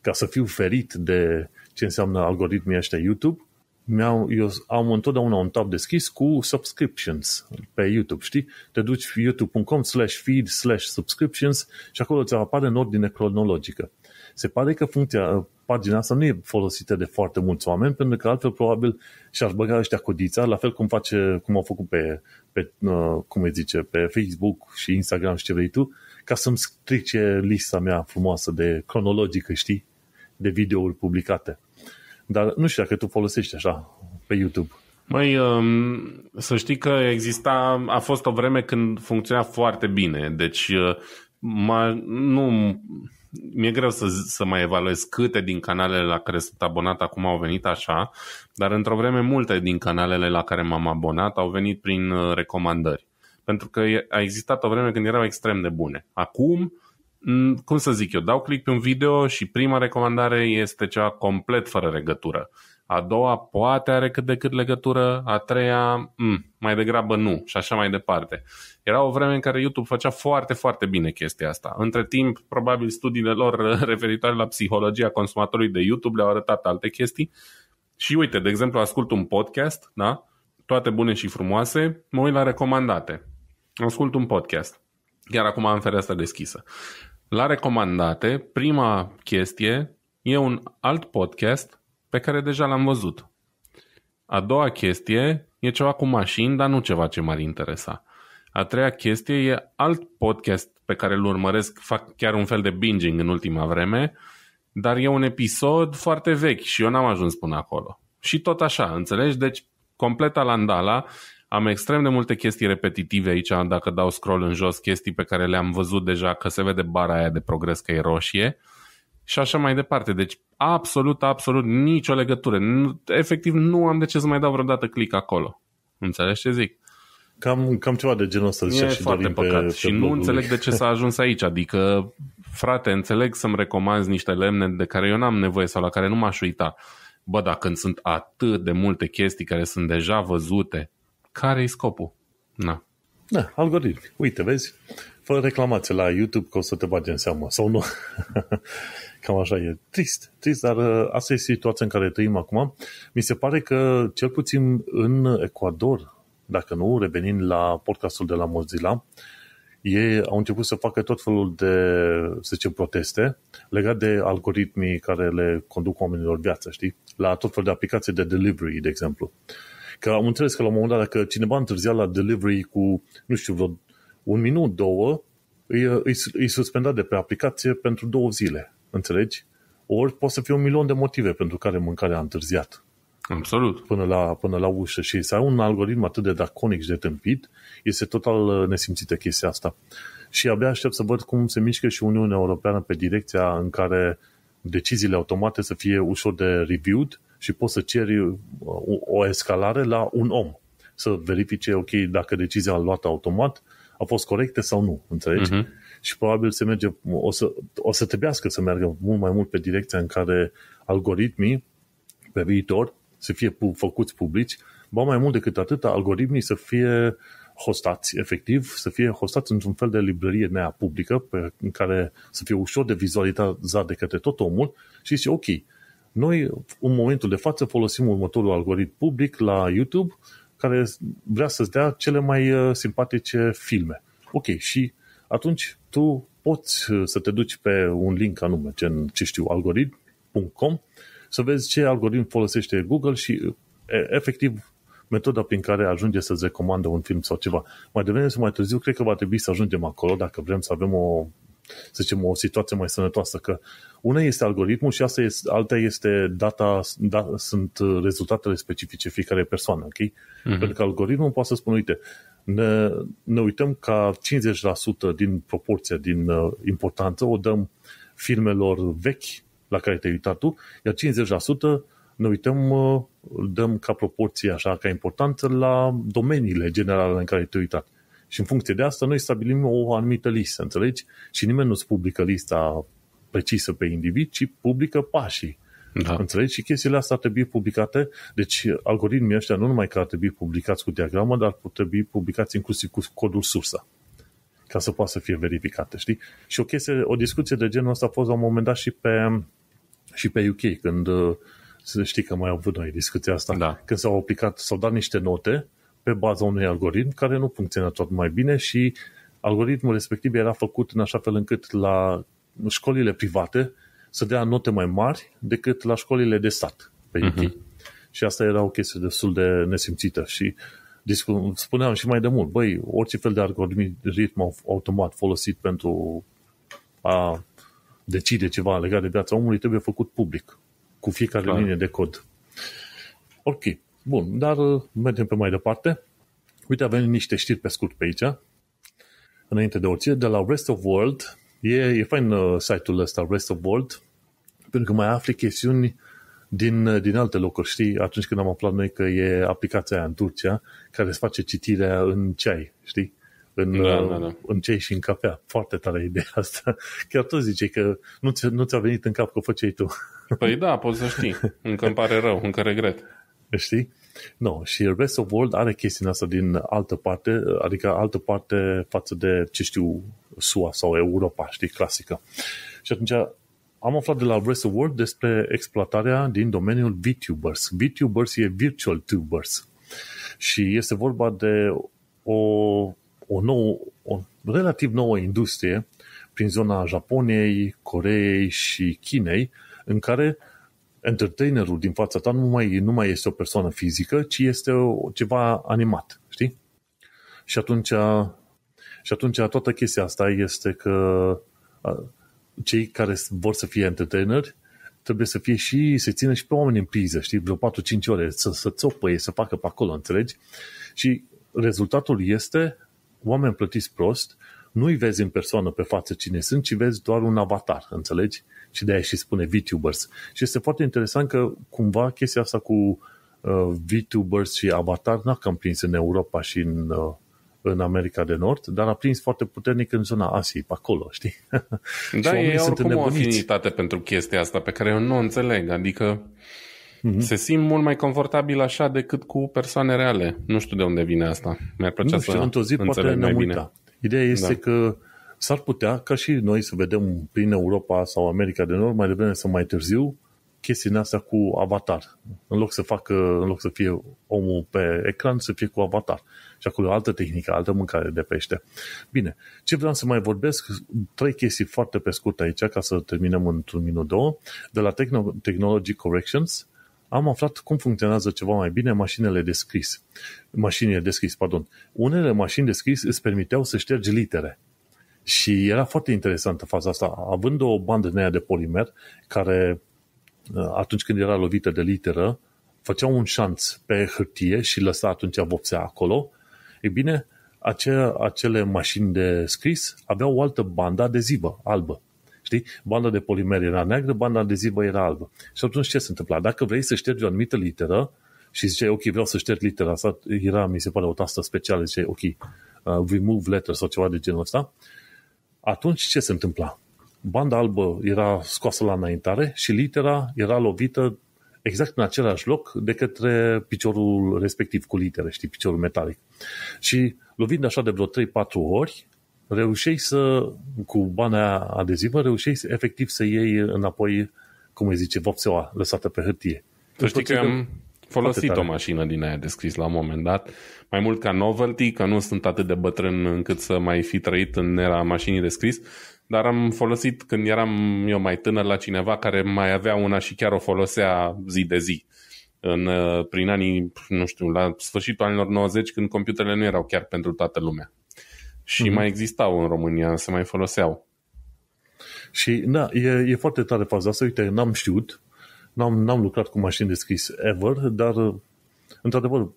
ca să fiu ferit de ce înseamnă algoritmii ăștia YouTube, mi-au, eu am întotdeauna un tab deschis cu subscriptions pe YouTube, știi? Te duci youtube.com slash feed slash subscriptions și acolo ți apare în ordine cronologică. Se pare că funcția, pagina asta nu e folosită de foarte mulți oameni, pentru că altfel probabil și-ar băga ăștia codița, la fel cum face, cum au făcut pe, pe uh, cum îi zice, pe Facebook și Instagram și ce vrei tu, ca să-mi strice lista mea frumoasă de cronologică, știi? De videouri publicate. Dar nu știu dacă tu folosești așa pe YouTube. um, să știi că exista, a fost o vreme când funcționa foarte bine, deci uh, ma, nu, mi-e greu să, să mai evaluez câte din canalele la care sunt abonat acum au venit așa, dar într-o vreme multe din canalele la care m-am abonat au venit prin uh, recomandări. Pentru că a existat o vreme când erau extrem de bune. Acum, uh, Mm, cum să zic eu, dau click pe un video și prima recomandare este cea complet fără legătură. A doua poate are cât de cât legătură, a treia m, mm, mai degrabă nu și așa mai departe. Era o vreme în care YouTube făcea foarte, foarte bine chestia asta. Între timp, probabil studiile lor referitoare la psihologia consumatorului de YouTube le-au arătat alte chestii. Și uite, de exemplu, ascult un podcast, da? toate bune și frumoase, mă uit la recomandate. Ascult un podcast. Iar acum am fereastra deschisă la recomandate, prima chestie e un alt podcast pe care deja l-am văzut. A doua chestie e ceva cu mașini, dar nu ceva ce m-ar interesa. A treia chestie e alt podcast pe care îl urmăresc, fac chiar un fel de binging în ultima vreme, dar e un episod foarte vechi și eu n-am ajuns până acolo. Și tot așa, înțelegi? Deci, complet alandala, am extrem de multe chestii repetitive aici, dacă dau scroll în jos, chestii pe care le-am văzut deja, că se vede bara aia de progres că e roșie și așa mai departe. Deci absolut, absolut nicio legătură. Efectiv nu am de ce să mai dau vreodată click acolo. Înțelegi ce zic? Cam, cam ceva de genul ăsta zicea și foarte păcat. Pe, și nu înțeleg de ce s-a ajuns aici. Adică, frate, înțeleg să-mi recomand niște lemne de care eu n-am nevoie sau la care nu m-aș uita. Bă, dacă când sunt atât de multe chestii care sunt deja văzute care e scopul? Na. Da, algoritmi. Uite, vezi, fă reclamație la YouTube că o să te bage în seamă, sau nu. Cam așa e. Trist, trist, dar uh, asta e situația în care trăim acum. Mi se pare că, cel puțin în Ecuador, dacă nu, revenind la podcastul de la Mozilla, ei au început să facă tot felul de, să zicem, proteste legat de algoritmii care le conduc oamenilor viața, știi? La tot felul de aplicații de delivery, de exemplu. Uh, Că am înțeles că la un moment dat, dacă cineva întârzia la delivery cu, nu știu, vreo un minut, două, îi, îi, îi suspenda de pe aplicație pentru două zile, înțelegi? Ori poate să fie un milion de motive pentru care mâncarea a întârziat. Absolut. Până la, până la ușă și să ai un algoritm atât de draconic și de tâmpit, este total uh, nesimțită chestia asta. Și abia aștept să văd cum se mișcă și Uniunea Europeană pe direcția în care deciziile automate să fie ușor de reviewed și poți să ceri uh, o escalare la un om să verifice, ok, dacă decizia a luată automat a fost corectă sau nu, înțelegi? Uh-huh. Și probabil se merge, o să, o să trebuiască să meargă mult mai mult pe direcția în care algoritmii pe viitor să fie pu- făcuți publici, ba mai mult decât atât, algoritmii să fie hostați, efectiv, să fie hostați într-un fel de librărie nea publică, pe, în care să fie ușor de vizualizat de către tot omul și zice, ok, noi, în momentul de față, folosim următorul algoritm public la YouTube care vrea să-ți dea cele mai uh, simpatice filme. Ok, și atunci tu poți uh, să te duci pe un link anume, gen, ce știu, algoritm.com, să vezi ce algoritm folosește Google și uh, efectiv metoda prin care ajunge să-ți recomandă un film sau ceva. Mai devreme sau mai târziu, cred că va trebui să ajungem acolo dacă vrem să avem o să zicem, o situație mai sănătoasă, că una este algoritmul și asta este, alta este data, da, sunt rezultatele specifice fiecare persoană, ok? Uh-huh. Pentru că algoritmul poate să spună, uite, ne, ne uităm ca 50% din proporția, din uh, importanță, o dăm filmelor vechi la care te-ai uitat tu, iar 50% ne uităm, uh, dăm ca proporție, așa, ca importanță la domeniile generale în care te-ai uitat. Și în funcție de asta noi stabilim o anumită listă, înțelegi? Și nimeni nu-ți publică lista precisă pe individ, ci publică pașii. Da. Înțelegi? Și chestiile astea ar trebui publicate. Deci algoritmii ăștia nu numai că ar trebui publicați cu diagramă, dar ar trebui publicați inclusiv cu codul sursă ca să poată să fie verificate, știi? Și o chestie, o discuție de genul ăsta a fost la un moment dat și pe, și pe UK, când să știi că mai au avut noi discuția asta, da. când s-au aplicat, s-au dat niște note pe baza unui algoritm care nu funcționa tot mai bine și algoritmul respectiv era făcut în așa fel încât la școlile private să dea note mai mari decât la școlile de stat pe uh-huh. Și asta era o chestie destul de nesimțită și spuneam și mai de mult, băi, orice fel de algoritm automat folosit pentru a decide ceva legat de viața omului trebuie făcut public, cu fiecare Clar. linie de cod. Ok, Bun, dar uh, mergem pe mai departe. Uite, avem niște știri pe scurt pe aici. Înainte de orice, de la Rest of World. E, e fain uh, site-ul ăsta, Rest of World, pentru că mai afli chestiuni din, uh, din alte locuri. Știi, atunci când am aflat noi că e aplicația aia în Turcia care îți face citirea în ceai, știi? În, da, da, da. în ceai și în cafea. Foarte tare ideea asta. Chiar tu zice că nu, ți, nu ți-a venit în cap că o făceai tu. Păi da, poți să știi. Încă îmi pare rău, încă regret știi? Nu, și Rest of World are chestia asta din altă parte, adică altă parte față de, ce știu, SUA sau Europa, știi, clasică. Și atunci am aflat de la Rest of World despre exploatarea din domeniul VTubers. VTubers e Virtual Tubers și este vorba de o, o nouă, o relativ nouă industrie prin zona Japoniei, Coreei și Chinei, în care entertainerul din fața ta nu mai, nu mai este o persoană fizică, ci este o, ceva animat, știi? Și atunci, și atunci toată chestia asta este că cei care vor să fie entertaineri trebuie să fie și, să țină și pe oameni în priză, știi, vreo 4-5 ore, să, să țopăie, să facă pe acolo, înțelegi? Și rezultatul este oameni plătiți prost, nu-i vezi în persoană pe față cine sunt, ci vezi doar un avatar, înțelegi? și de aia și spune VTubers. Și este foarte interesant că cumva chestia asta cu uh, VTubers și Avatar n-a cam prins în Europa și în, uh, în America de Nord, dar a prins foarte puternic în zona Asiei, pe acolo, știi? Da, și ei oricum o afinitate pentru chestia asta pe care eu nu o înțeleg, adică Mm-hmm. Se simt mult mai confortabil așa decât cu persoane reale. Nu știu de unde vine asta. Mi-ar plăcea nu știu, să într-o zi poate ne mai bine. Uita. Ideea este da. că s-ar putea ca și noi să vedem prin Europa sau America de Nord, mai devreme sau mai târziu, chestiile astea cu avatar. În loc să facă, în loc să fie omul pe ecran, să fie cu avatar. Și acolo altă tehnică, altă mâncare de pește. Bine, ce vreau să mai vorbesc? Trei chestii foarte pe scurt aici, ca să terminăm într-un minut, două. De la Technology Corrections, am aflat cum funcționează ceva mai bine mașinile de scris. Mașinile de scris, pardon. Unele mașini de scris îți permiteau să ștergi litere. Și era foarte interesantă faza asta. Având o bandă din aia de polimer, care uh, atunci când era lovită de literă, făcea un șanț pe hârtie și lăsa atunci vopsea acolo, e bine, acea, acele mașini de scris aveau o altă bandă adezivă, albă. Știi? Banda de polimer era neagră, banda adezivă era albă. Și atunci ce se întâmpla? Dacă vrei să ștergi o anumită literă și ziceai, ok, vreau să șterg litera asta, era, mi se pare, o tastă specială, ziceai, ok, uh, remove letter sau ceva de genul ăsta, atunci ce se întâmpla? Banda albă era scoasă la înaintare și litera era lovită exact în același loc de către piciorul respectiv cu litere, știi, piciorul metalic. Și lovind așa de vreo 3-4 ori, reușeai să, cu banda adezivă, reușeai să, efectiv să iei înapoi, cum îi zice, vopseaua lăsată pe hârtie. Tu știi că am, folosit o mașină din aia de scris la un moment dat, mai mult ca novelty, că nu sunt atât de bătrân încât să mai fi trăit în era mașinii de scris, dar am folosit când eram eu mai tânăr la cineva care mai avea una și chiar o folosea zi de zi. În, uh, prin anii, nu știu, la sfârșitul anilor 90, când computerele nu erau chiar pentru toată lumea. Și mm-hmm. mai existau în România, se mai foloseau. Și, da, e, e foarte tare faza asta. Uite, n-am știut, N-am, n-am lucrat cu mașini deschise ever, dar într-adevăr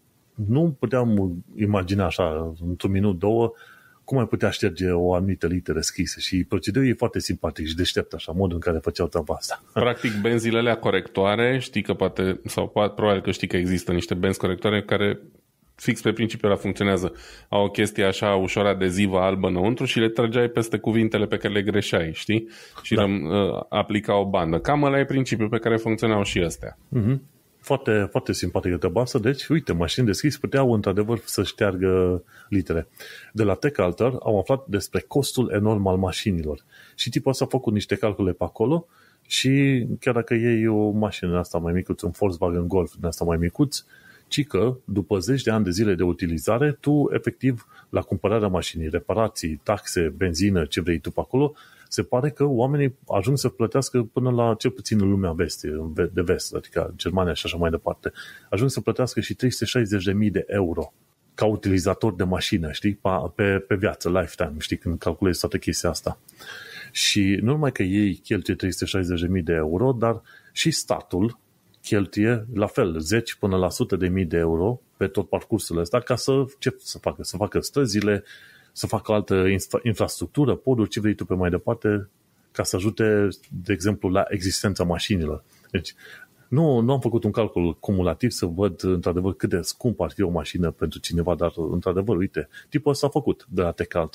nu puteam imagina așa într-un minut, două, cum ai putea șterge o anumită literă scrisă și procedeul e foarte simpatic și deștept așa, modul în care făceau treaba asta. Practic, benzilele alea corectoare, știi că poate, sau poate, probabil că știi că există niște benzi corectoare care fix pe principiul ăla funcționează. Au o chestie așa ușor adezivă albă înăuntru și le trăgeai peste cuvintele pe care le greșeai, știi? Și da. răm, ă, aplica o bandă. Cam ăla e principiul pe care funcționau și astea. Mm-hmm. Foarte, foarte simpatică de basă, Deci, uite, mașini deschis puteau într-adevăr să șteargă litere. De la Tech Alter au aflat despre costul enorm al mașinilor. Și tipul ăsta a făcut niște calcule pe acolo și chiar dacă iei o mașină asta mai micuță, un Volkswagen Golf din asta mai micuț, ci că după zeci de ani de zile de utilizare, tu efectiv la cumpărarea mașinii, reparații, taxe, benzină, ce vrei tu pe acolo, se pare că oamenii ajung să plătească până la cel puțin în lumea vest, de vest, adică Germania și așa mai departe, ajung să plătească și 360.000 de euro ca utilizator de mașină, știi, pe, pe viață, lifetime, știi, când calculezi toată chestia asta. Și nu numai că ei cheltuie 360.000 de euro, dar și statul cheltuie la fel, 10 până la sute de mii de euro pe tot parcursul ăsta ca să, ce să facă? Să facă străzile, să facă altă infra- infrastructură, poduri, ce vrei tu pe mai departe, ca să ajute, de exemplu, la existența mașinilor. Deci, nu, nu am făcut un calcul cumulativ să văd, într-adevăr, cât de scump ar fi o mașină pentru cineva, dar, într-adevăr, uite, tipul ăsta a făcut de la Tech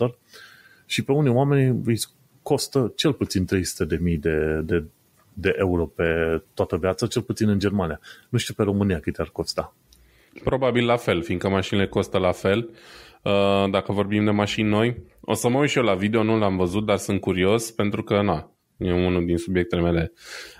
și pe unii oameni îi costă cel puțin 300.000 de, de, de euro pe toată viața, cel puțin în Germania. Nu știu pe România cât ar costa. Probabil la fel, fiindcă mașinile costă la fel. Uh, dacă vorbim de mașini noi, o să mă uit și eu la video, nu l-am văzut, dar sunt curios pentru că, na, e unul din subiectele mele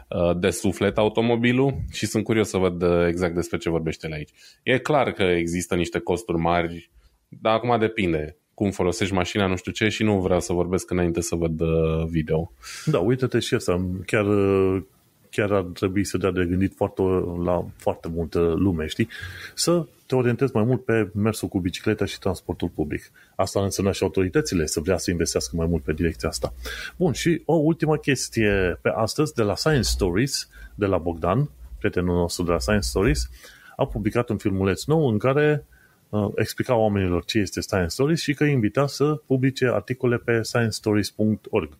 uh, de suflet automobilul și sunt curios să văd uh, exact despre ce vorbește aici. E clar că există niște costuri mari, dar acum depinde cum folosești mașina, nu știu ce, și nu vreau să vorbesc înainte să văd uh, video. Da, uite-te și asta. Chiar, uh, chiar ar trebui să dea de gândit foarte, la foarte multă lume, știi? Să te orientezi mai mult pe mersul cu bicicleta și transportul public. Asta înseamnă și autoritățile să vrea să investească mai mult pe direcția asta. Bun, și o ultimă chestie pe astăzi de la Science Stories, de la Bogdan, prietenul nostru de la Science Stories, a publicat un filmuleț nou în care uh, Uh, explica oamenilor ce este Science Stories și că îi invita să publice articole pe sciencestories.org.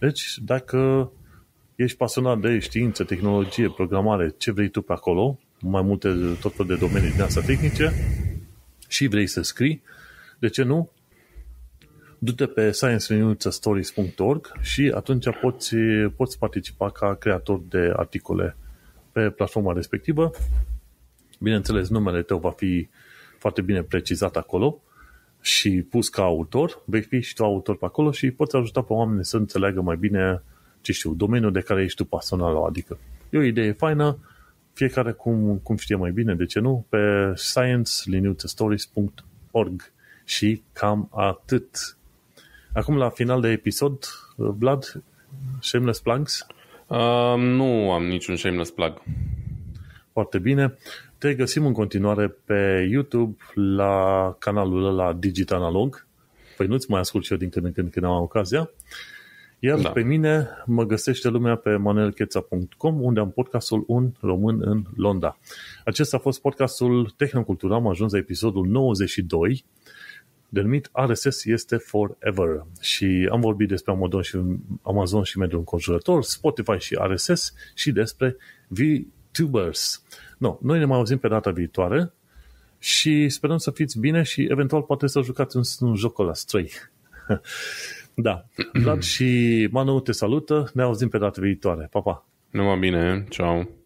Deci, dacă ești pasionat de știință, tehnologie, programare, ce vrei tu pe acolo, mai multe tot fel de domenii din asta tehnice și vrei să scrii, de ce nu? Du-te pe sciencestories.org și atunci poți, poți participa ca creator de articole pe platforma respectivă. Bineînțeles, numele tău va fi uh, foarte bine precizat acolo și pus ca autor, vei fi și tu autor pe acolo și poți ajuta pe oameni să înțeleagă mai bine, ce știu, domeniul de care ești tu personal, adică. E o idee faină, fiecare cum, cum știe mai bine, de ce nu, pe science-stories.org și cam atât. Acum, la final de episod, Vlad, shameless plugs? Uh, nu am niciun shameless plug. Foarte bine. Te găsim în continuare pe YouTube la canalul ăla Digital Analog. Păi nu-ți mai ascult și eu din când în când când am ocazia. Iar da. pe mine mă găsește lumea pe manuelcheța.com unde am podcastul Un Român în Londra. Acesta a fost podcastul Tehnocultura, am ajuns la episodul 92 denumit RSS este Forever și am vorbit despre Amazon și, Amazon și mediul înconjurător, Spotify și RSS și despre vi- YouTubers. no, noi ne mai auzim pe data viitoare și sperăm să fiți bine și eventual poate să jucați un, un jocul la străi. da. Vlad și Manu te salută. Ne auzim pe data viitoare. Pa, pa! Numai bine. Ciao.